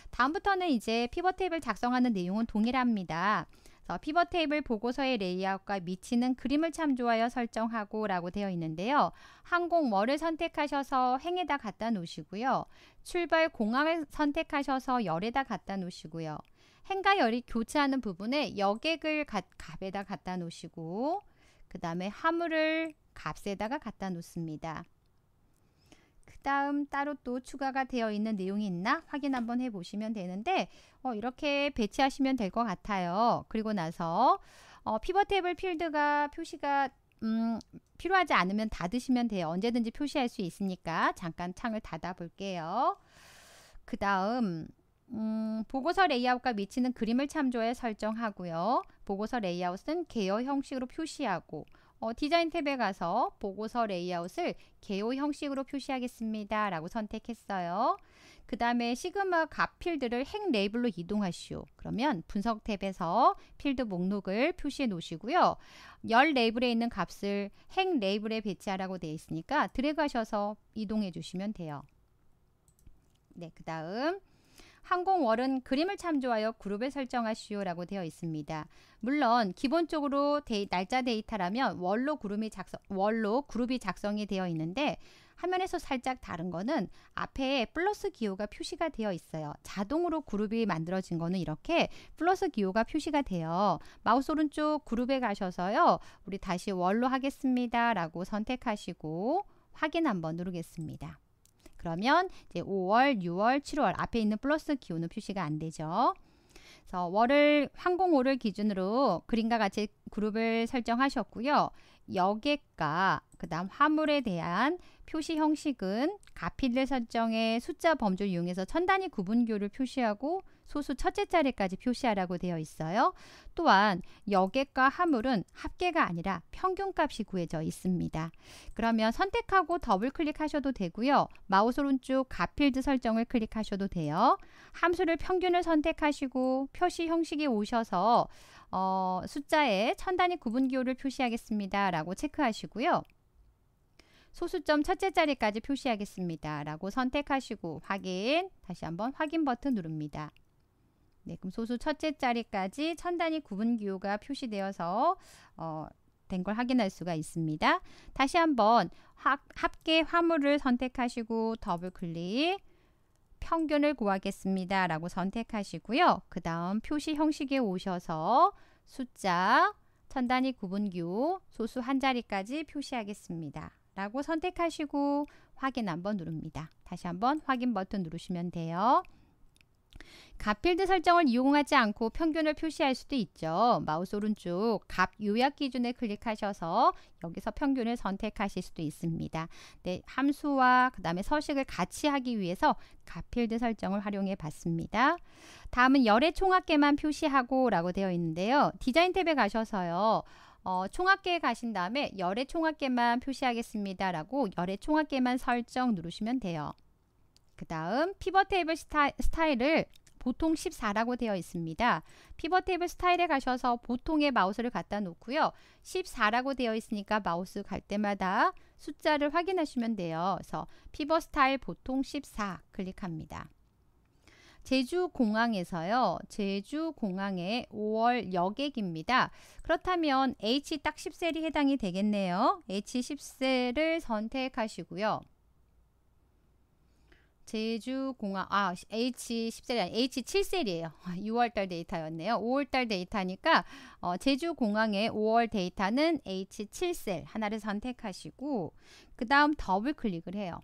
다음부터는 이제 피벗 테이블 작성하는 내용은 동일합니다. 어, 피벗 테이블 보고서의 레이아웃과 미치는 그림을 참조하여 설정하고 라고 되어 있는데요. 항공머를 선택하셔서 행에다 갖다 놓으시고요. 출발 공항을 선택하셔서 열에다 갖다 놓으시고요. 행과 열이 교차하는 부분에 여객을 가, 갑에다 갖다 놓으시고 그 다음에 화물을 값에다가 갖다 놓습니다. 다음 따로 또 추가가 되어 있는 내용이 있나 확인 한번 해보시면 되는데 어, 이렇게 배치하시면 될 것 같아요. 그리고 나서 어, 피벗 테이블 필드가 표시가 음, 필요하지 않으면 닫으시면 돼요. 언제든지 표시할 수 있으니까 잠깐 창을 닫아 볼게요. 그 다음 음, 보고서 레이아웃과 미치는 그림을 참조해 설정하고요. 보고서 레이아웃은 개요 형식으로 표시하고 어, 디자인 탭에 가서 보고서 레이아웃을 개요 형식으로 표시하겠습니다. 라고 선택했어요. 그 다음에 시그마 값 필드를 행 레이블로 이동하시오. 그러면 분석 탭에서 필드 목록을 표시해 놓으시고요. 열 레이블에 있는 값을 행 레이블에 배치하라고 되어 있으니까 드래그하셔서 이동해 주시면 돼요. 네, 그 다음 항공월은 그림을 참조하여 그룹을 설정하시오라고 되어 있습니다. 물론 기본적으로 데 날짜 데이터라면 월로 그룹이 작성 월로 그룹이 작성이 되어 있는데 화면에서 살짝 다른 거는 앞에 플러스 기호가 표시가 되어 있어요. 자동으로 그룹이 만들어진 거는 이렇게 플러스 기호가 표시가 돼요. 마우스 오른쪽 그룹에 가셔서요. 우리 다시 월로 하겠습니다. 라고 선택하시고 확인 한번 누르겠습니다. 그러면 이제 5월, 6월, 7월 앞에 있는 플러스 기호는 표시가 안 되죠. 그래서 월을 항공호를 기준으로 그림과 같이 그룹을 설정하셨고요. 여객과 그다음 화물에 대한 표시 형식은 가필드 설정의 숫자 범주를 이용해서 천 단위 구분교를 표시하고 소수 첫째 자리까지 표시하라고 되어 있어요. 또한 여객과 화물은 합계가 아니라 평균값이 구해져 있습니다. 그러면 선택하고 더블 클릭하셔도 되고요. 마우스 오른쪽 가필드 설정을 클릭하셔도 돼요. 함수를 평균을 선택하시고 표시 형식이 오셔서 어, 숫자에 천 단위 구분 기호를 표시하겠습니다. 라고 체크하시고요. 소수점 첫째 자리까지 표시하겠습니다. 라고 선택하시고 확인, 다시 한번 확인 버튼 누릅니다. 네, 그럼 소수 첫째 자리까지 천 단위 구분 기호가 표시되어서 어, 된 걸 확인할 수가 있습니다. 다시 한번 합, 계 화물을 선택하시고 더블 클릭 평균을 구하겠습니다. 라고 선택하시고요. 그 다음 표시 형식에 오셔서 숫자, 천 단위 구분 기호, 소수 한 자리까지 표시하겠습니다. 라고 선택하시고 확인 한번 누릅니다. 다시 한번 확인 버튼 누르시면 돼요. 값필드 설정을 이용하지 않고 평균을 표시할 수도 있죠. 마우스 오른쪽 값 요약 기준에 클릭하셔서 여기서 평균을 선택하실 수도 있습니다. 네, 함수와 그 다음에 서식을 같이 하기 위해서 값필드 설정을 활용해 봤습니다. 다음은 열의 총합계만 표시하고 라고 되어 있는데요. 디자인 탭에 가셔서요. 어, 총합계에 가신 다음에 열의 총합계만 표시하겠습니다. 라고 열의 총합계만 설정 누르시면 돼요. 그 다음 피벗 테이블 스타, 일을 보통 14라고 되어 있습니다. 피벗 테이블 스타일에 가셔서 보통의 마우스를 갖다 놓고요. 14라고 되어 있으니까 마우스 갈 때마다 숫자를 확인하시면 돼요. 그래서 피벗 스타일 보통 14 클릭합니다. 제주공항에서요. 제주공항의 5월 여객입니다. 그렇다면 H 딱 10셀이 해당이 되겠네요. H 10셀을 선택하시고요. 제주공항 아 H10셀이 아니 H7셀이에요. 6월달 데이터였네요. 5월달 데이터니까 어, 제주공항의 5월 데이터는 H7셀 하나를 선택하시고 그 다음 더블 클릭을 해요.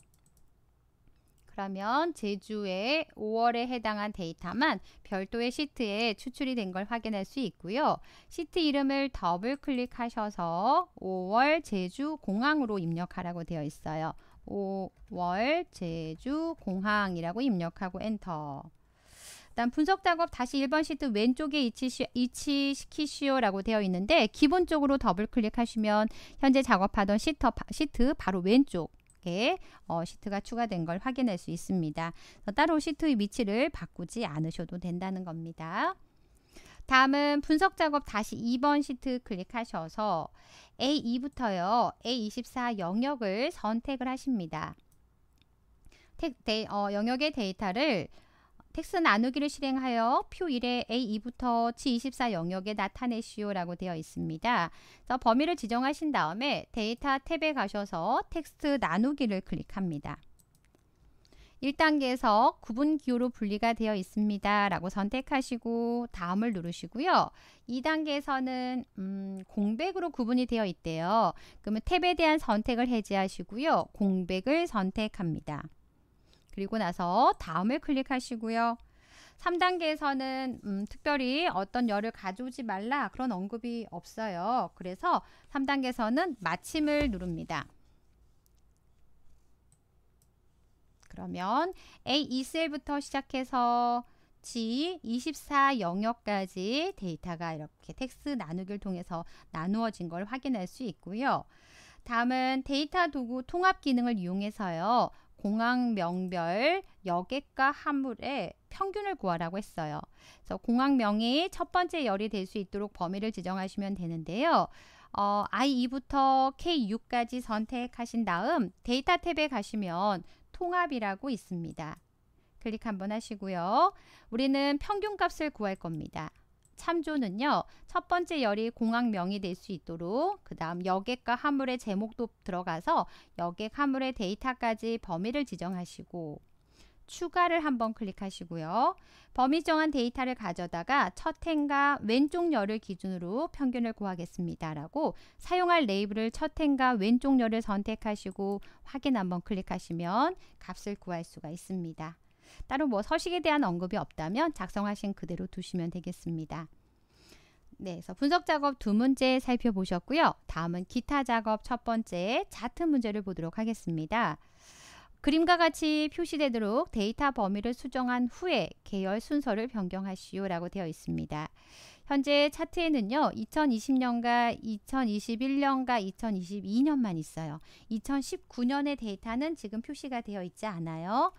그러면 제주의 5월에 해당한 데이터만 별도의 시트에 추출이 된 걸 확인할 수 있고요. 시트 이름을 더블 클릭하셔서 5월 제주 공항으로 입력하라고 되어 있어요. 5월 제주공항이라고 입력하고 엔터. 일단 분석 작업 다시 1번 시트 왼쪽에 이치시, 키시오 라고 되어 있는데 기본적으로 더블 클릭하시면 현재 작업하던 시터, 시트 바로 왼쪽 에 어, 시트가 추가된 걸 확인할 수 있습니다. 따로 시트의 위치를 바꾸지 않으셔도 된다는 겁니다. 다음은 분석 작업 다시 2번 시트 클릭하셔서 A2부터요. A24 영역을 선택을 하십니다. 테, 데, 어, 영역의 데이터를 텍스 나누기를 실행하여 표 1에 A2부터 G24 영역에 나타내시오라고 되어 있습니다. 범위를 지정하신 다음에 데이터 탭에 가셔서 텍스트 나누기를 클릭합니다. 1단계에서 구분 기호로 분리가 되어 있습니다. 라고 선택하시고 다음을 누르시고요. 2단계에서는 음, 공백으로 구분이 되어 있대요. 그러면 탭에 대한 선택을 해제하시고요. 공백을 선택합니다. 그리고 나서 다음을 클릭하시고요. 3단계에서는 음, 특별히 어떤 열을 가져오지 말라 그런 언급이 없어요. 그래서 3단계에서는 마침을 누릅니다. 그러면 A2셀부터 시작해서 G24 영역까지 데이터가 이렇게 텍스 나누기를 통해서 나누어진 걸 확인할 수 있고요. 다음은 데이터 도구 통합 기능을 이용해서요. 공항 명별 여객과 화물의 평균을 구하라고 했어요. 그래서 공항명이 첫 번째 열이 될 수 있도록 범위를 지정하시면 되는데요. 어, I2부터 K6까지 선택하신 다음 데이터 탭에 가시면 통합이라고 있습니다. 클릭 한번 하시고요. 우리는 평균값을 구할 겁니다. 참조는요. 첫 번째 열이 공학명이 될 수 있도록 그 다음 여객과 화물의 제목도 들어가서 여객 화물의 데이터까지 범위를 지정하시고 추가를 한번 클릭하시고요. 범위 정한 데이터를 가져다가 첫 행과 왼쪽 열을 기준으로 평균을 구하겠습니다. 라고 사용할 레이블을 첫 행과 왼쪽 열을 선택하시고 확인 한번 클릭하시면 값을 구할 수가 있습니다. 따로 뭐 서식에 대한 언급이 없다면 작성하신 그대로 두시면 되겠습니다. 네, 그래서 분석 작업 두 문제 살펴보셨고요. 다음은 기타 작업 첫 번째 자트 문제를 보도록 하겠습니다. 그림과 같이 표시되도록 데이터 범위를 수정한 후에 계열 순서를 변경하시오라고 되어 있습니다. 현재 차트에는요. 2020년과 2021년과 2022년만 있어요. 2019년의 데이터는 지금 표시가 되어 있지 않아요.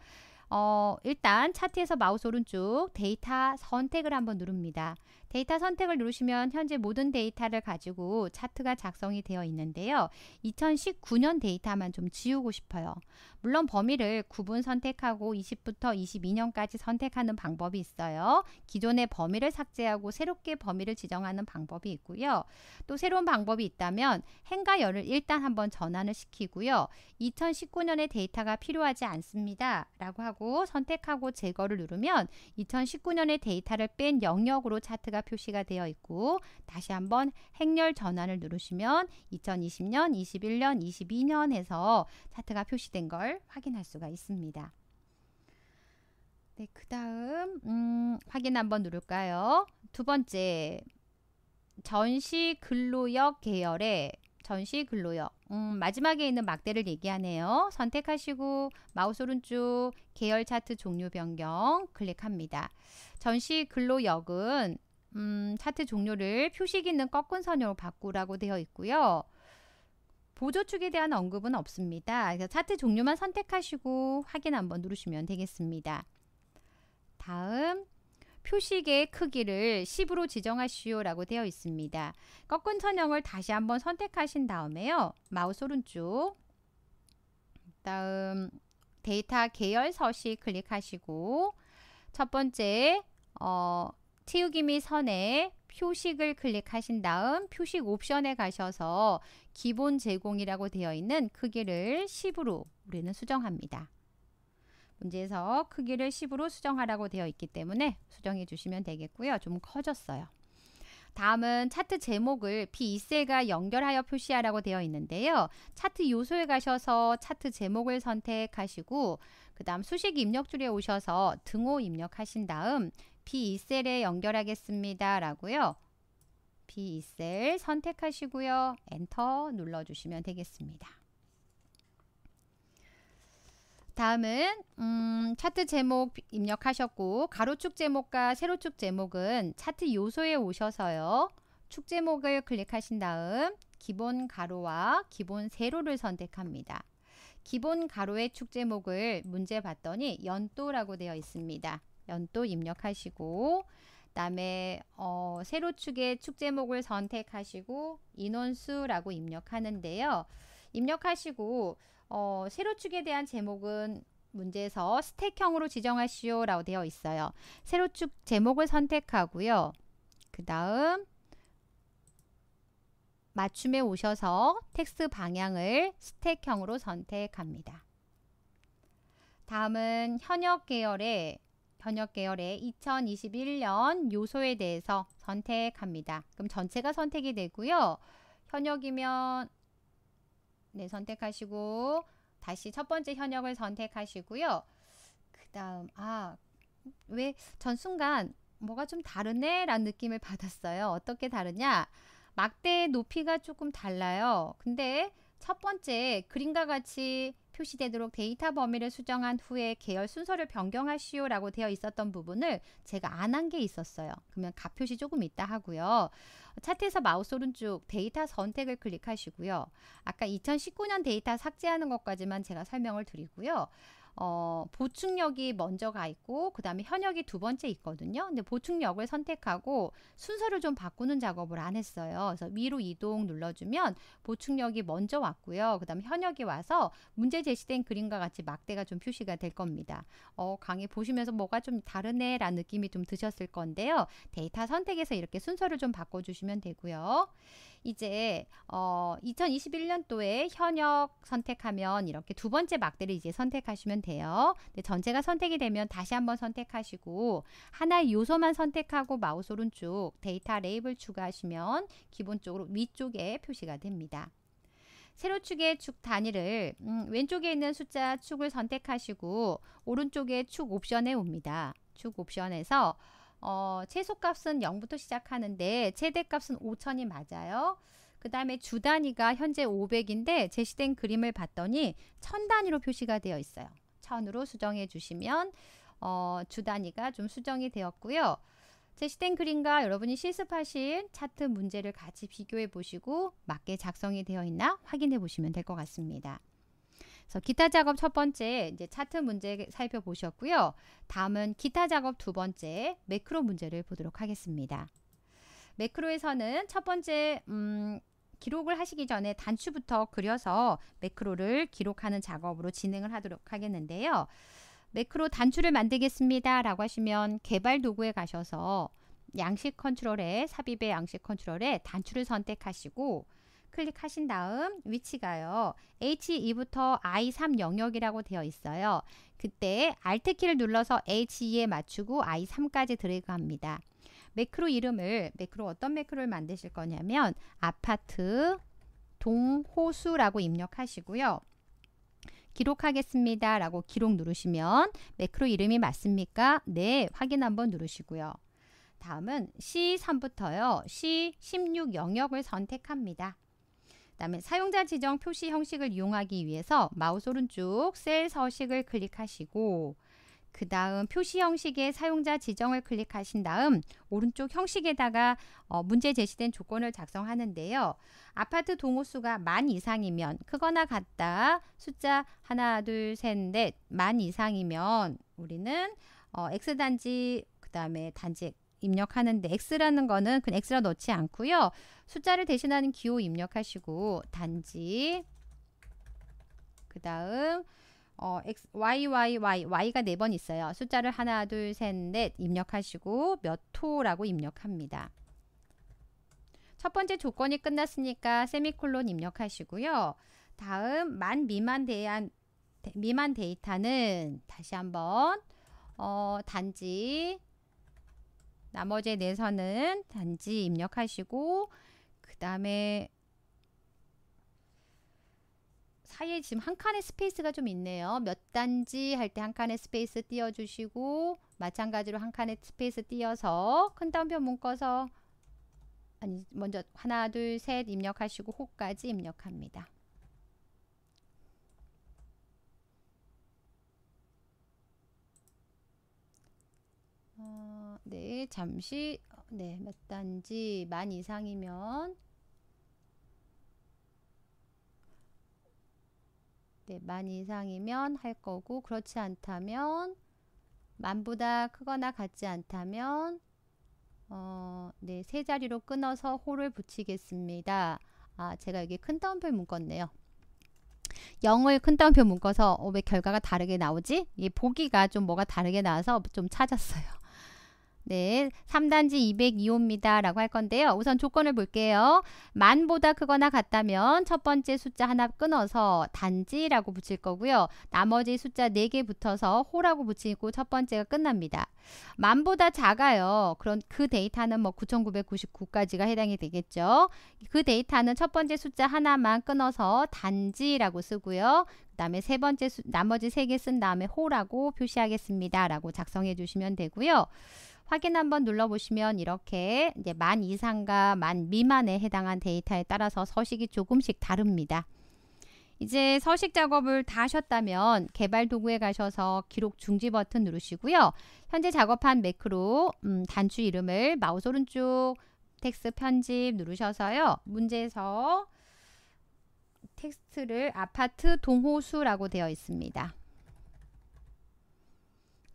어, 일단 차트에서 마우스 오른쪽 데이터 선택을 한번 누릅니다. 데이터 선택을 누르시면 현재 모든 데이터를 가지고 차트가 작성이 되어 있는데요. 2019년 데이터만 좀 지우고 싶어요. 물론 범위를 구분 선택하고 20부터 22년까지 선택하는 방법이 있어요. 기존의 범위를 삭제하고 새롭게 범위를 지정하는 방법이 있고요. 또 새로운 방법이 있다면 행과 열을 일단 한번 전환을 시키고요. 2019년의 데이터가 필요하지 않습니다. 라고 하고 선택하고 제거를 누르면 2019년의 데이터를 뺀 영역으로 차트가 표시가 되어 있고 다시 한번 행렬 전환을 누르시면 2020년, 21년, 22년 에서 차트가 표시된 걸걸 확인할 수가 있습니다. 네, 그 다음 음, 확인 한번 누를까요? 두 번째 전시 근로역 계열의 전시 근로역 음, 마지막에 있는 막대를 얘기하네요. 선택하시고 마우스 오른쪽 계열 차트 종류 변경 클릭합니다. 전시 근로역은 음, 차트 종료를 표식 있는 꺾은 선으로 바꾸라고 되어 있고요. 보조축에 대한 언급은 없습니다. 그래서 차트 종류만 선택하시고 확인 한번 누르시면 되겠습니다. 다음 표식의 크기를 10으로 지정하시오 라고 되어 있습니다. 꺾은 선형을 다시 한번 선택하신 다음에요. 마우스 오른쪽 다음 데이터 계열 서식 클릭하시고 첫 번째 어, 채우기 및 선에 표식을 클릭하신 다음 표식 옵션에 가셔서 기본 제공이라고 되어 있는 크기를 10으로 우리는 수정합니다. 문제에서 크기를 10으로 수정하라고 되어 있기 때문에 수정해 주시면 되겠고요. 좀 커졌어요. 다음은 차트 제목을 B2셀과 연결하여 표시하라고 되어 있는데요. 차트 요소에 가셔서 차트 제목을 선택하시고 그 다음 수식 입력줄에 오셔서 등호 입력하신 다음 B2셀에 연결하겠습니다. 라고요. B 이셀 선택하시고요. 엔터 눌러주시면 되겠습니다. 다음은 음, 차트 제목 입력하셨고 가로축 제목과 세로축 제목은 차트 요소에 오셔서요. 축 제목을 클릭하신 다음 기본 가로와 기본 세로를 선택합니다. 기본 가로의 축 제목을 문제 봤더니 연도라고 되어 있습니다. 연도 입력하시고 다음에 어, 세로 축의 축제목을 선택하시고 인원수라고 입력하는데요. 입력하시고 어, 세로 축에 대한 제목은 문제에서 스택형으로 지정하시오 라고 되어 있어요. 세로 축 제목을 선택하고요. 그 다음 맞춤에 오셔서 텍스트 방향을 스택형으로 선택합니다. 다음은 현역 계열의 현역 계열의 2021년 요소에 대해서 선택합니다. 그럼 전체가 선택이 되고요. 현역이면 네, 선택하시고 다시 첫 번째 현역을 선택하시고요. 그다음 아, 왜 전 순간 뭐가 좀 다르네 라는 느낌을 받았어요. 어떻게 다르냐? 막대 높이가 조금 달라요. 근데 첫 번째, 그림과 같이 표시되도록 데이터 범위를 수정한 후에 계열 순서를 변경하시오 라고 되어 있었던 부분을 제가 안 한 게 있었어요. 그러면 값 표시 조금 있다 하고요. 차트에서 마우스 오른쪽 데이터 선택을 클릭하시고요. 아까 2019년 데이터 삭제하는 것까지만 제가 설명을 드리고요. 어, 보충력이 먼저 가 있고 그 다음에 현역이 두 번째 있거든요. 근데 보충력을 선택하고 순서를 좀 바꾸는 작업을 안 했어요. 그래서 위로 이동 눌러주면 보충력이 먼저 왔고요. 그 다음에 현역이 와서 문제 제시된 그림과 같이 막대가 좀 표시가 될 겁니다. 어, 강의 보시면서 뭐가 좀 다르네 라는 느낌이 좀 드셨을 건데요. 데이터 선택에서 이렇게 순서를 좀 바꿔주시면 되고요. 이제 어 2021년도에 현역 선택하면 이렇게 두 번째 막대를 이제 선택하시면 돼요. 근데 전체가 선택이 되면 다시 한번 선택하시고 하나의 요소만 선택하고 마우스 오른쪽 데이터 레이블 추가하시면 기본적으로 위쪽에 표시가 됩니다. 세로축의 축 단위를 음, 왼쪽에 있는 숫자 축을 선택하시고 오른쪽에 축 옵션에 옵니다. 축 옵션에서 어, 최소값은 0부터 시작하는데 최대값은 5천이 맞아요. 그 다음에 주 단위가 현재 500인데 제시된 그림을 봤더니 천 단위로 표시가 되어 있어요. 천으로 수정해 주시면 어, 주 단위가 좀 수정이 되었고요. 제시된 그림과 여러분이 실습하신 차트 문제를 같이 비교해 보시고 맞게 작성이 되어 있나 확인해 보시면 될 것 같습니다. 그래서 기타 작업 첫 번째 이제 차트 문제 살펴보셨고요. 다음은 기타 작업 두 번째 매크로 문제를 보도록 하겠습니다. 매크로에서는 첫 번째 음, 기록을 하시기 전에 단추부터 그려서 매크로를 기록하는 작업으로 진행을 하도록 하겠는데요. 매크로 단추를 만들겠습니다 라고 하시면 개발 도구에 가셔서 양식 컨트롤에 삽입의 양식 컨트롤에 단추를 선택하시고 클릭하신 다음 위치가요. H2부터 I3 영역이라고 되어 있어요. 그때 Alt키를 눌러서 H2에 맞추고 I3까지 드래그합니다. 매크로 이름을 매크로 어떤 매크로를 만드실 거냐면 아파트 동호수라고 입력하시고요. 기록하겠습니다. 라고 기록 누르시면 매크로 이름이 맞습니까? 네, 확인 한번 누르시고요. 다음은 C3부터요. C16 영역을 선택합니다. 그다음에 사용자 지정 표시 형식을 이용하기 위해서 마우스 오른쪽 셀 서식을 클릭하시고 그 다음 표시 형식의 사용자 지정을 클릭하신 다음 오른쪽 형식에다가 어, 문제 제시된 조건을 작성하는데요. 아파트 동호수가 만 이상이면 크거나 같다 숫자 하나 둘 셋 넷 만 이상이면 우리는 어, X단지 그 다음에 단지 입력하는데 X라는 거는 그냥 X라 넣지 않고요. 숫자를 대신하는 기호 입력하시고 단지 그 다음 어, x, y, y, y, y가 네 번 있어요. 숫자를 하나, 둘, 셋, 넷 입력하시고 몇 호라고 입력합니다. 첫 번째 조건이 끝났으니까 세미콜론 입력하시고요. 다음 만 미만 대한 미만 데이터는 다시 한번 어, 단지 나머지 내선은 단지 입력하시고 그다음에 사이에 지금 한 칸의 스페이스가 좀 있네요. 몇 단지 할 때 한 칸의 스페이스 띄워주시고 마찬가지로 한 칸의 스페이스 띄어서 큰 따옴표 묶어서 아니 먼저 하나 둘 셋 입력하시고 호까지 입력합니다. 어, 네 잠시 어, 네몇 단지 만 이상이면 네, 만 이상이면 할 거고 그렇지 않다면 만보다 크거나 같지 않다면 어, 네, 세 자리로 끊어서 호를 붙이겠습니다. 아, 제가 여기 큰 따옴표 묶었네요. 0을 큰 따옴표 묶어서 어, 왜 결과가 다르게 나오지? 이 보기가 좀 뭐가 다르게 나와서 좀 찾았어요. 네, 3단지 202호입니다. 라고 할 건데요. 우선 조건을 볼게요. 만보다 크거나 같다면 첫 번째 숫자 하나 끊어서 단지라고 붙일 거고요. 나머지 숫자 4개 붙어서 호라고 붙이고 첫 번째가 끝납니다. 만보다 작아요. 그런 그 데이터는 뭐 9999까지가 해당이 되겠죠. 그 데이터는 첫 번째 숫자 하나만 끊어서 단지라고 쓰고요. 그 다음에 세 번째 수, 나머지 세 개 쓴 다음에 호라고 표시하겠습니다. 라고 작성해 주시면 되고요. 확인 한번 눌러보시면 이렇게 이제 만 이상과 만 미만에 해당한 데이터에 따라서 서식이 조금씩 다릅니다. 이제 서식 작업을 다 하셨다면 개발 도구에 가셔서 기록 중지 버튼 누르시고요. 현재 작업한 매크로 음, 단추 이름을 마우스 오른쪽 텍스트 편집 누르셔서요. 문제에서 텍스트를 아파트 동호수라고 되어 있습니다.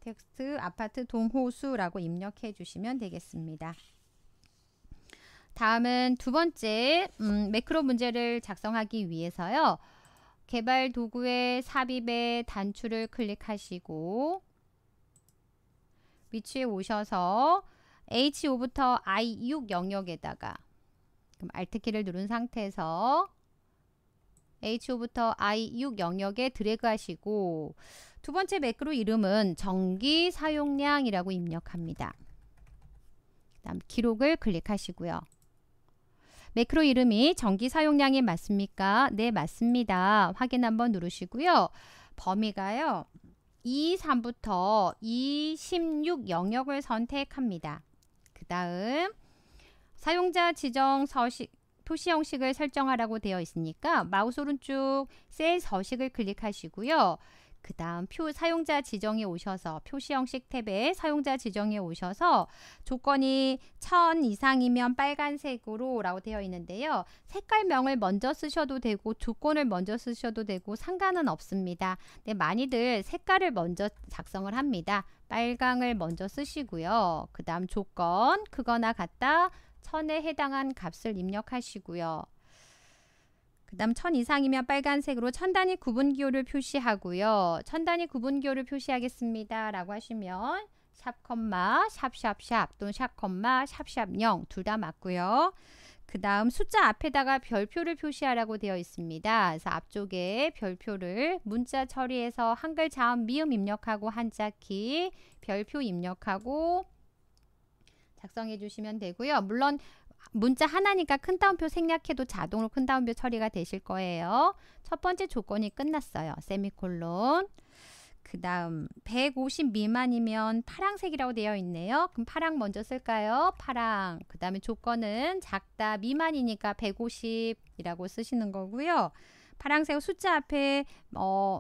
텍스트 아파트 동호수라고 입력해 주시면 되겠습니다. 다음은 두 번째 음, 매크로 문제를 작성하기 위해서요. 개발 도구의 삽입에 단추를 클릭하시고 위치에 오셔서 H5부터 I6 영역에다가 그럼 Alt키를 누른 상태에서 H5부터 I6 영역에 드래그 하시고 두 번째 매크로 이름은 전기 사용량이라고 입력합니다. 다음 기록을 클릭하시고요. 매크로 이름이 전기 사용량이 맞습니까? 네, 맞습니다. 확인 한번 누르시고요. 범위가요. 23부터 26 영역을 선택합니다. 그 다음 사용자 지정 서식 표시 형식을 설정하라고 되어 있으니까 마우스 오른쪽 셀 서식을 클릭하시고요. 그 다음 표 사용자 지정에 오셔서 표시 형식 탭에 사용자 지정에 오셔서 조건이 1000 이상이면 빨간색으로 라고 되어 있는데요. 색깔명을 먼저 쓰셔도 되고 조건을 먼저 쓰셔도 되고 상관은 없습니다. 근데 많이들 색깔을 먼저 작성을 합니다. 빨강을 먼저 쓰시고요. 그 다음 조건 그거나 같다 천에 해당한 값을 입력하시고요. 그 다음 천 이상이면 빨간색으로 천단위 구분기호를 표시하고요. 천단위 구분기호를 표시하겠습니다. 라고 하시면 샵 콤마 샵샵샵 또는 샵 콤마 샵샵 0둘 다 맞고요. 그 다음 숫자 앞에다가 별표를 표시하라고 되어 있습니다. 그래서 앞쪽에 별표를 문자 처리해서 한글 자음 미음 입력하고 한자 키 별표 입력하고 작성해 주시면 되고요. 물론 문자 하나니까 큰 따옴표 생략해도 자동으로 큰 따옴표 처리가 되실 거예요. 첫 번째 조건이 끝났어요. 세미콜론. 그 다음 150 미만이면 파랑색이라고 되어 있네요. 그럼 파랑 먼저 쓸까요? 파랑. 그 다음에 조건은 작다 미만이니까 150이라고 쓰시는 거고요. 파랑색 숫자 앞에 어,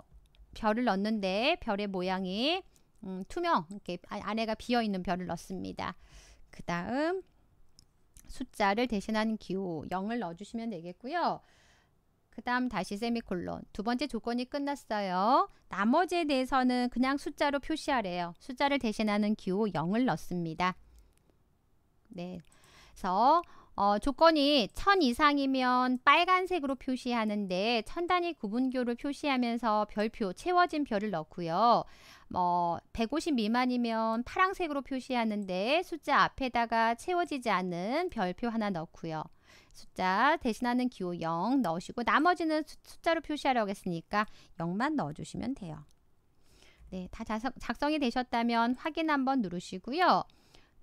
별을 넣는데 별의 모양이 음, 투명, 이렇게 안에가 아, 비어 있는 별을 넣습니다. 그 다음 숫자를 대신하는 기호 0을 넣어주시면 되겠고요. 그 다음 다시 세미콜론 두 번째 조건이 끝났어요. 나머지에 대해서는 그냥 숫자로 표시하래요. 숫자를 대신하는 기호 0을 넣습니다. 네, 그래서 어, 조건이 천 이상이면 빨간색으로 표시하는데 천 단위 구분교를 표시하면서 별표, 채워진 별을 넣고요. 뭐150 미만이면 파랑색으로 표시하는데 숫자 앞에다가 채워지지 않은 별표 하나 넣고요. 숫자 대신하는 기호 0 넣으시고 나머지는 숫자로 표시하려고 했으니까 0만 넣어주시면 돼요. 네, 다 작성, 작성이 되셨다면 확인 한번 누르시고요.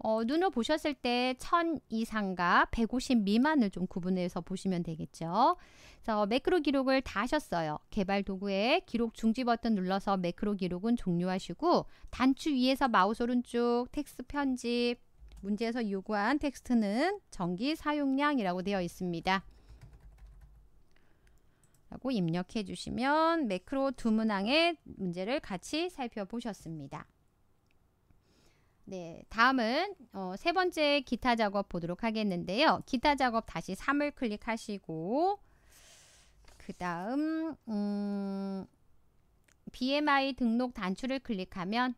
어, 눈으로 보셨을 때 1000 이상과 150 미만을 좀 구분해서 보시면 되겠죠. 그래서 매크로 기록을 다 하셨어요. 개발 도구에 기록 중지 버튼 눌러서 매크로 기록은 종료하시고 단추 위에서 마우스 오른쪽 텍스트 편집 문제에서 요구한 텍스트는 전기 사용량이라고 되어 있습니다. 라고 입력해 주시면 매크로 두 문항의 문제를 같이 살펴보셨습니다. 네, 다음은 어, 세 번째 기타 작업 보도록 하겠는데요. 기타 작업 다시 3을 클릭하시고 그 다음 음, BMI 등록 단추를 클릭하면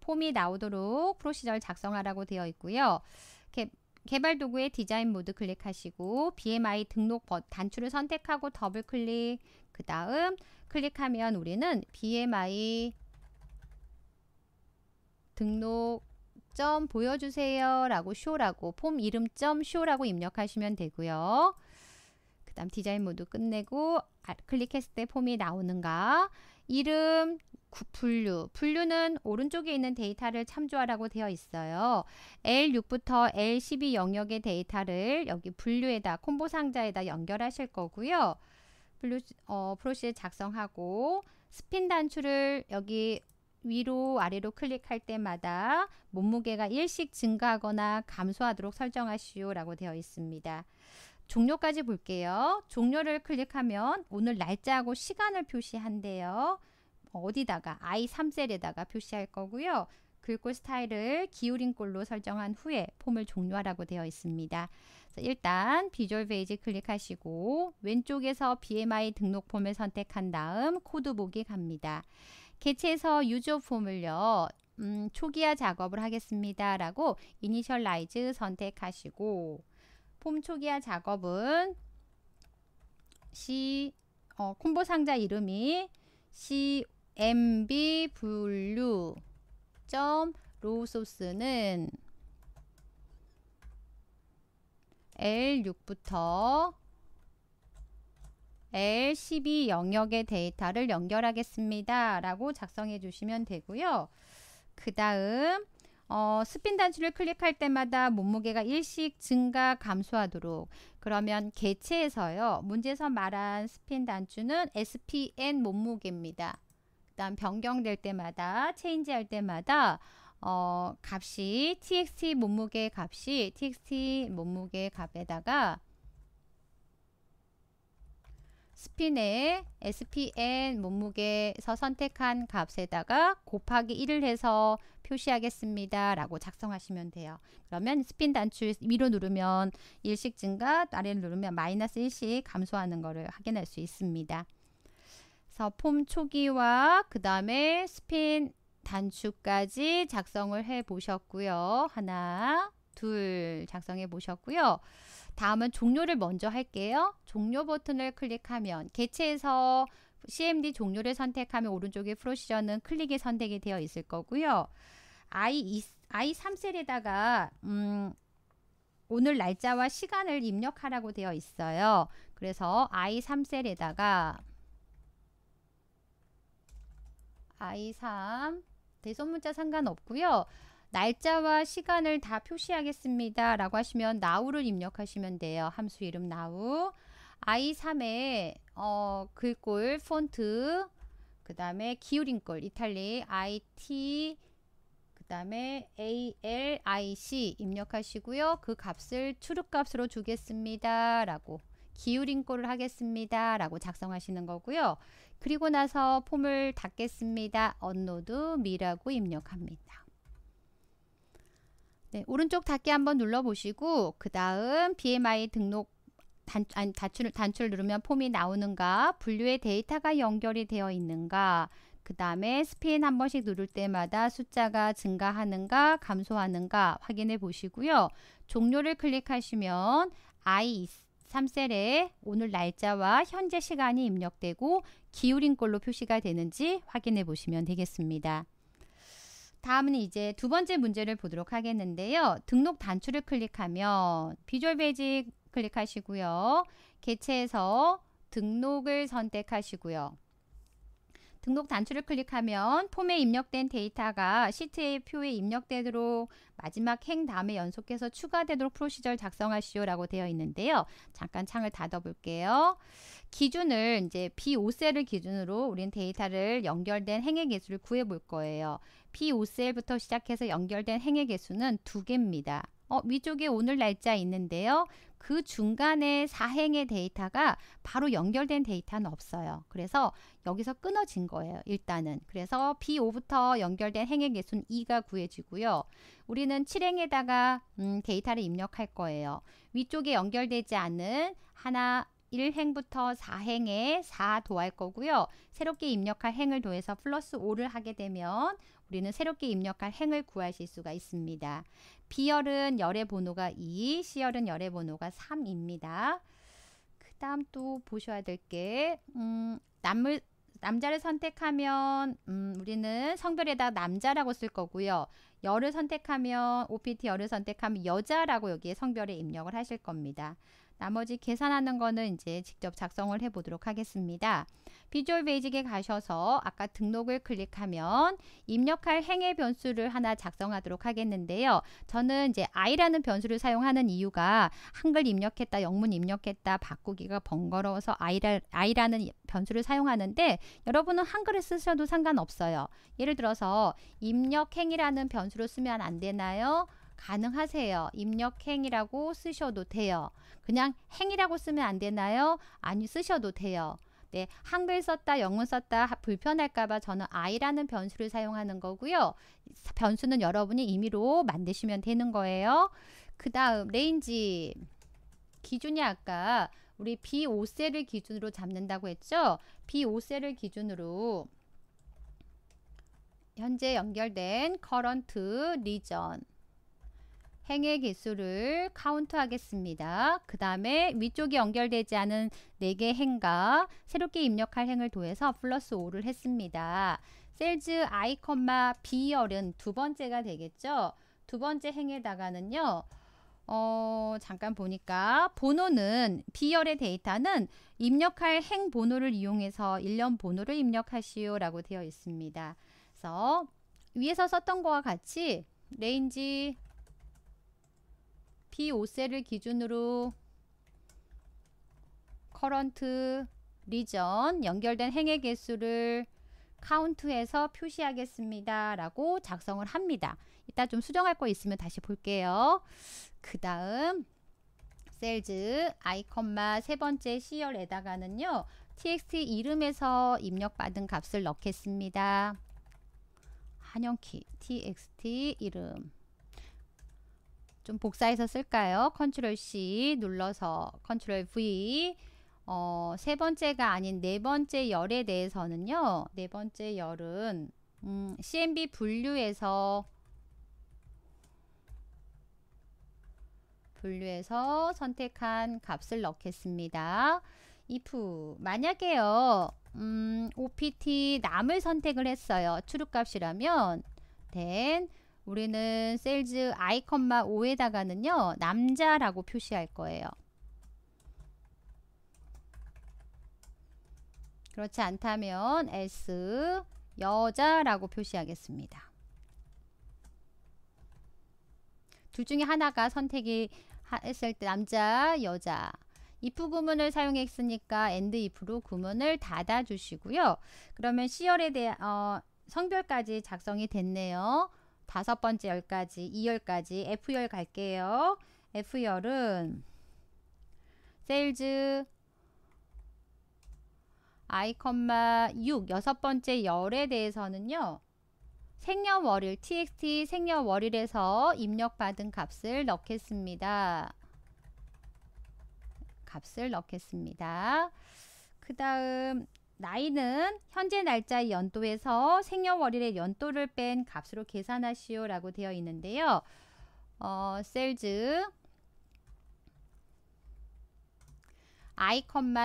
폼이 나오도록 프로시절 작성하라고 되어 있고요. 개, 개발 도구의 디자인 모드 클릭하시고 BMI 등록 단추를 선택하고 더블 클릭 그 다음 클릭하면 우리는 BMI 등록 점 보여주세요 라고 쇼라고 폼 이름 점 쇼라고 입력하시면 되고요. 그 다음 디자인 모두 끝내고 아, 클릭했을 때 폼이 나오는가 이름 분류 분류는 오른쪽에 있는 데이터를 참조하라고 되어 있어요. L6부터 L12 영역의 데이터를 여기 분류에다 콤보 상자에다 연결하실 거고요. 분류 어, 프로시 작성하고 스핀 단추를 여기 위로 아래로 클릭할 때마다 몸무게가 일씩 증가하거나 감소하도록 설정하시오 라고 되어 있습니다. 종료까지 볼게요. 종료를 클릭하면 오늘 날짜하고 시간을 표시한대요. 어디다가 I3셀에다가 표시할 거고요. 글꼴 스타일을 기울인 꼴로 설정한 후에 폼을 종료하라고 되어 있습니다. 일단 비주얼 페이지 클릭하시고 왼쪽에서 BMI 등록 폼을 선택한 다음 코드 보기 갑니다. 개체에서 유저 폼을요. 음, 초기화 작업을 하겠습니다. 라고 이니셜라이즈 선택하시고 폼 초기화 작업은 C 어, 콤보 상자 이름이 CMB 분류 점 로우 소스는 L6부터 L12 영역의 데이터를 연결하겠습니다. 라고 작성해 주시면 되고요. 그 다음 어, 스핀 단추를 클릭할 때마다 몸무게가 일씩 증가 감소하도록 그러면 개체에서요. 문제에서 말한 스핀 단추는 SPN 몸무게입니다. 그 다음 변경될 때마다 체인지할 때마다 어, 값이 txt 몸무게 값이 txt 몸무게 값에다가 스피의 SPN 몸무게에서 선택한 값에다가 곱하기 1을 해서 표시하겠습니다. 라고 작성하시면 돼요. 그러면 스핀 단추 위로 누르면 1씩 증가, 아래를 누르면 마이너스 1씩 감소하는 것을 확인할 수 있습니다. 그래서 폼 초기와 그 다음에 스핀 단추까지 작성을 해 보셨고요. 하나, 둘 작성해 보셨고요. 다음은 종료를 먼저 할게요. 종료 버튼을 클릭하면 개체에서 CMD 종료를 선택하면 오른쪽에 프로시저는 클릭이 선택이 되어 있을 거고요. I, I3셀에다가 음, 오늘 날짜와 시간을 입력하라고 되어 있어요. 그래서 I3셀에다가 I3 대소문자 상관없고요. 날짜와 시간을 다 표시하겠습니다. 라고 하시면 now를 입력하시면 돼요. 함수 이름 now. i3에 어, 글꼴, 폰트, 그 다음에 기울임꼴, 이탈리, it, 그 다음에 alic 입력하시고요. 그 값을 추룩값으로 주겠습니다. 라고 기울임꼴을 하겠습니다. 라고 작성하시는 거고요. 그리고 나서 폼을 닫겠습니다. 언노드 미라고 입력합니다. 네, 오른쪽 닫기 한번 눌러보시고 그 다음 BMI 등록 단, 아니, 단추를, 단추를 누르면 폼이 나오는가 분류의 데이터가 연결이 되어 있는가 그 다음에 스피인 한 번씩 누를 때마다 숫자가 증가하는가 감소하는가 확인해 보시고요. 종료를 클릭하시면 I 3셀에 오늘 날짜와 현재 시간이 입력되고 기울인 걸로 표시가 되는지 확인해 보시면 되겠습니다. 다음은 이제 두 번째 문제를 보도록 하겠는데요. 등록 단추를 클릭하면 비주얼 베이직 클릭하시고요. 개체에서 등록을 선택하시고요. 등록 단추를 클릭하면 폼에 입력된 데이터가 시트의 표에 입력되도록 마지막 행 다음에 연속해서 추가되도록 프로시절 작성하시오 라고 되어 있는데요. 잠깐 창을 닫아 볼게요. 기준을 이제 B5셀을 기준으로 우리는 데이터를 연결된 행의 개수를 구해 볼 거예요. B5셀부터 시작해서 연결된 행의 개수는 두 개입니다. 어, 위쪽에 오늘 날짜 있는데요. 그 중간에 사행의 데이터가 바로 연결된 데이터는 없어요. 그래서 여기서 끊어진 거예요. 일단은. 그래서 B5부터 연결된 행의 개수는 2가 구해지고요. 우리는 7행에다가 음, 데이터를 입력할 거예요. 위쪽에 연결되지 않은 하나, 1행부터 4행에 4 도할 거고요. 새롭게 입력할 행을 더해서 플러스 5를 하게 되면 우리는 새롭게 입력할 행을 구하실 수가 있습니다. B열은 열의 번호가 2, C열은 열의 번호가 3입니다. 그 다음 또 보셔야 될게 음, 남을 남자를 선택하면 음, 우리는 성별에다 남자라고 쓸 거고요. 열을 선택하면 OPT 열을 선택하면 여자라고 여기에 성별에 입력을 하실 겁니다. 나머지 계산하는 거는 이제 직접 작성을 해 보도록 하겠습니다. 비주얼 베이직에 가셔서 아까 등록을 클릭하면 입력할 행의 변수를 하나 작성하도록 하겠는데요. 저는 이제 i라는 변수를 사용하는 이유가 한글 입력했다, 영문 입력했다, 바꾸기가 번거로워서 i라, i라는 변수를 사용하는데 여러분은 한글을 쓰셔도 상관없어요. 예를 들어서 입력행이라는 변수로 쓰면 안 되나요? 가능하세요. 입력행이라고 쓰셔도 돼요. 그냥 행이라고 쓰면 안 되나요? 아니 쓰셔도 돼요. 네, 한글 썼다, 영문 썼다 불편할까봐 저는 i라는 변수를 사용하는 거고요. 변수는 여러분이 임의로 만드시면 되는 거예요. 그 다음 레인지 기준이 아까 우리 B5셀을 기준으로 잡는다고 했죠? B5셀을 기준으로 현재 연결된 커런트 리전 행의 개수를 카운트 하겠습니다. 그 다음에 위쪽이 연결되지 않은 4개 행과 새롭게 입력할 행을 더해서 플러스 5를 했습니다. 셀즈 i, b열은 두 번째가 되겠죠. 두 번째 행에다가는요. 어, 잠깐 보니까 번호는 B열의 데이터는 입력할 행 번호를 이용해서 일련 번호를 입력하시오 라고 되어 있습니다. 그래서 위에서 썼던 거와 같이 레인지 P5셀을 기준으로 커런트 리전 연결된 행의 개수를 카운트해서 표시하겠습니다. 라고 작성을 합니다. 이따 좀 수정할 거 있으면 다시 볼게요. 그 다음 셀즈 아이컴마 세 번째 시열에다가는요 txt 이름에서 입력받은 값을 넣겠습니다. 한영키 txt 이름 좀 복사해서 쓸까요? 컨트롤 C 눌러서 컨트롤 V 어, 세 번째가 아닌 네 번째 열에 대해서는요. 네 번째 열은 음, CMB 분류에서 분류에서 선택한 값을 넣겠습니다. if 만약에요. 음, OPT 남을 선택을 했어요. 출입값이라면 then 우리는 셀즈 아이컴마 5에다가는요. 남자라고 표시할 거예요. 그렇지 않다면 S 여자라고 표시하겠습니다. 둘 중에 하나가 선택이 했을 때 남자, 여자 if 구문을 사용했으니까 and if로 구문을 닫아 주시고요. 그러면 시열에 대한 어, 성별까지 작성이 됐네요. 다섯 번째 열까지, 이열까지 F열 갈게요. F열은 세일즈 i, 6 여섯 번째 열에 대해서는요. 생년월일 txt 생년월일에서 입력받은 값을 넣겠습니다. 값을 넣겠습니다. 그 다음 나이는 현재 날짜의 연도에서 생년월일의 연도를 뺀 값으로 계산하시오 라고 되어 있는데요. 어, 셀즈 i,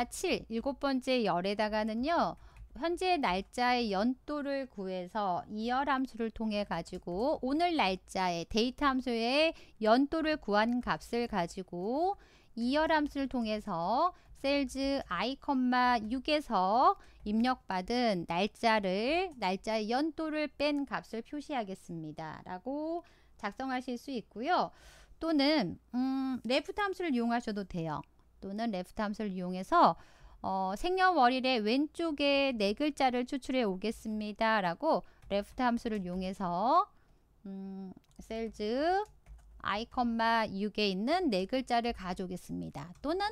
7 일곱 번째 열에다가는요. 현재 날짜의 연도를 구해서 이열 함수를 통해 가지고 오늘 날짜의 데이터 함수의 연도를 구한 값을 가지고 이열 함수를 통해서 셀즈 아이컴마 6에서 입력받은 날짜를 날짜의 연도를 뺀 값을 표시하겠습니다. 라고 작성하실 수 있고요. 또는 음, 레프트 함수를 이용하셔도 돼요. 또는 레프트 함수를 이용해서 어, 생년월일의 왼쪽에 네 글자를 추출해 오겠습니다. 라고 레프트 함수를 이용해서 음, 셀즈 아이컴마 6에 있는 네 글자를 가져오겠습니다. 또는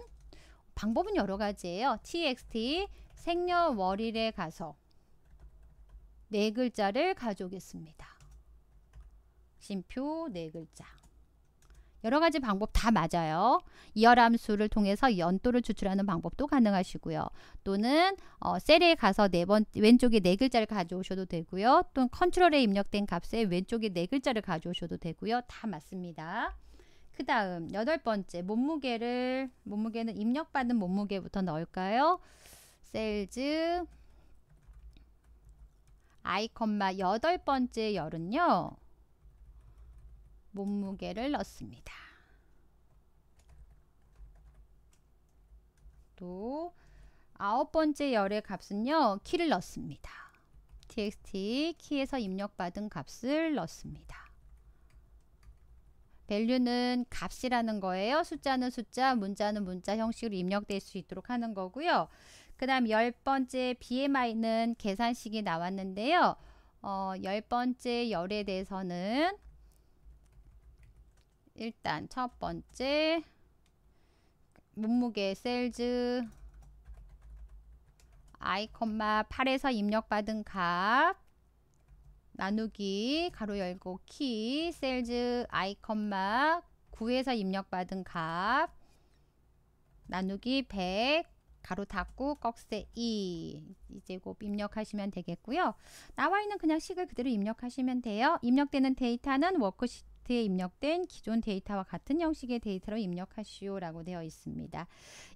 방법은 여러 가지예요. txt 생년월일에 가서 네 글자를 가져오겠습니다. 심표 네 글자. 여러 가지 방법 다 맞아요. 이열함수를 통해서 연도를 추출하는 방법도 가능하시고요. 또는 어, 셀에 가서 네 번, 왼쪽에 네 글자를 가져오셔도 되고요. 또는 컨트롤에 입력된 값에 왼쪽에 네 글자를 가져오셔도 되고요. 다 맞습니다. 그 다음 여덟 번째 몸무게를 몸무게는 입력받은 몸무게부터 넣을까요? 셀즈 아컴마 여덟 번째 열은요. 몸무게를 넣습니다. 또 아홉 번째 열의 값은요. 키를 넣습니다. txt 키에서 입력받은 값을 넣습니다. 밸류는 값이라는 거예요. 숫자는 숫자, 문자는 문자 형식으로 입력될 수 있도록 하는 거고요. 그 다음 열 번째 BMI는 계산식이 나왔는데요. 어, 열 번째 열에 대해서는 일단 첫 번째 몸무게 셀즈 아 8에서 입력받은 값 나누기 가로 열고 키 셀즈 아이컴마 9에서 입력받은 값 나누기 100 가로 닫고 꺽쇠 2이제곧 입력하시면 되겠고요. 나와 있는 그냥 식을 그대로 입력하시면 돼요. 입력되는 데이터는 워크시트에 입력된 기존 데이터와 같은 형식의 데이터로 입력하시오라고 되어 있습니다.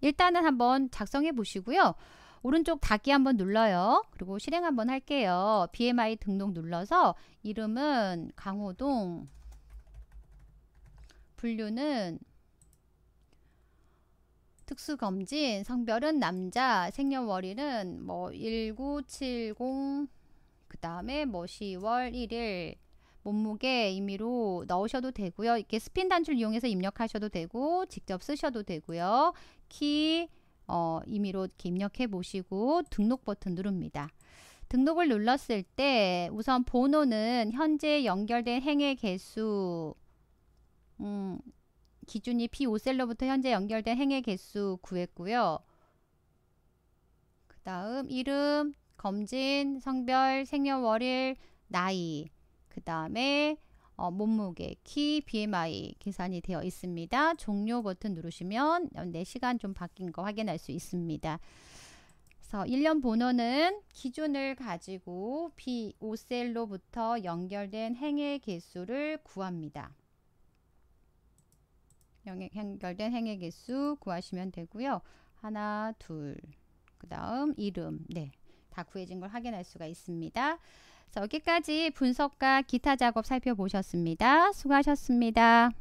일단은 한번 작성해 보시고요. 오른쪽 닫기 한번 눌러요. 그리고 실행 한번 할게요. BMI 등록 눌러서 이름은 강호동 분류는 특수검진, 성별은 남자, 생년월일은 뭐 1970, 그 다음에 뭐 10월 1일, 몸무게 임의로 넣으셔도 되고요. 이렇게 스핀 단추를 이용해서 입력하셔도 되고 직접 쓰셔도 되고요. 키 어, 임의로 입력해 보시고 등록 버튼 누릅니다. 등록을 눌렀을 때 우선 번호는 현재 연결된 행의 개수 음, 기준이 P5셀러부터 현재 연결된 행의 개수 구했고요. 그 다음 이름, 검진, 성별, 생년월일, 나이 그 다음에 어, 몸무게, 키, BMI 계산이 되어 있습니다. 종료 버튼 누르시면 내 네 시간 좀 바뀐 거 확인할 수 있습니다. 그래서 1년 본원은 기준을 가지고 B5셀로부터 연결된 행의 개수를 구합니다. 연결된 행의 개수 구하시면 되고요. 하나, 둘, 그 다음 이름, 네, 다 구해진 걸 확인할 수가 있습니다. 여기까지 분석과 기타 작업 살펴보셨습니다. 수고하셨습니다.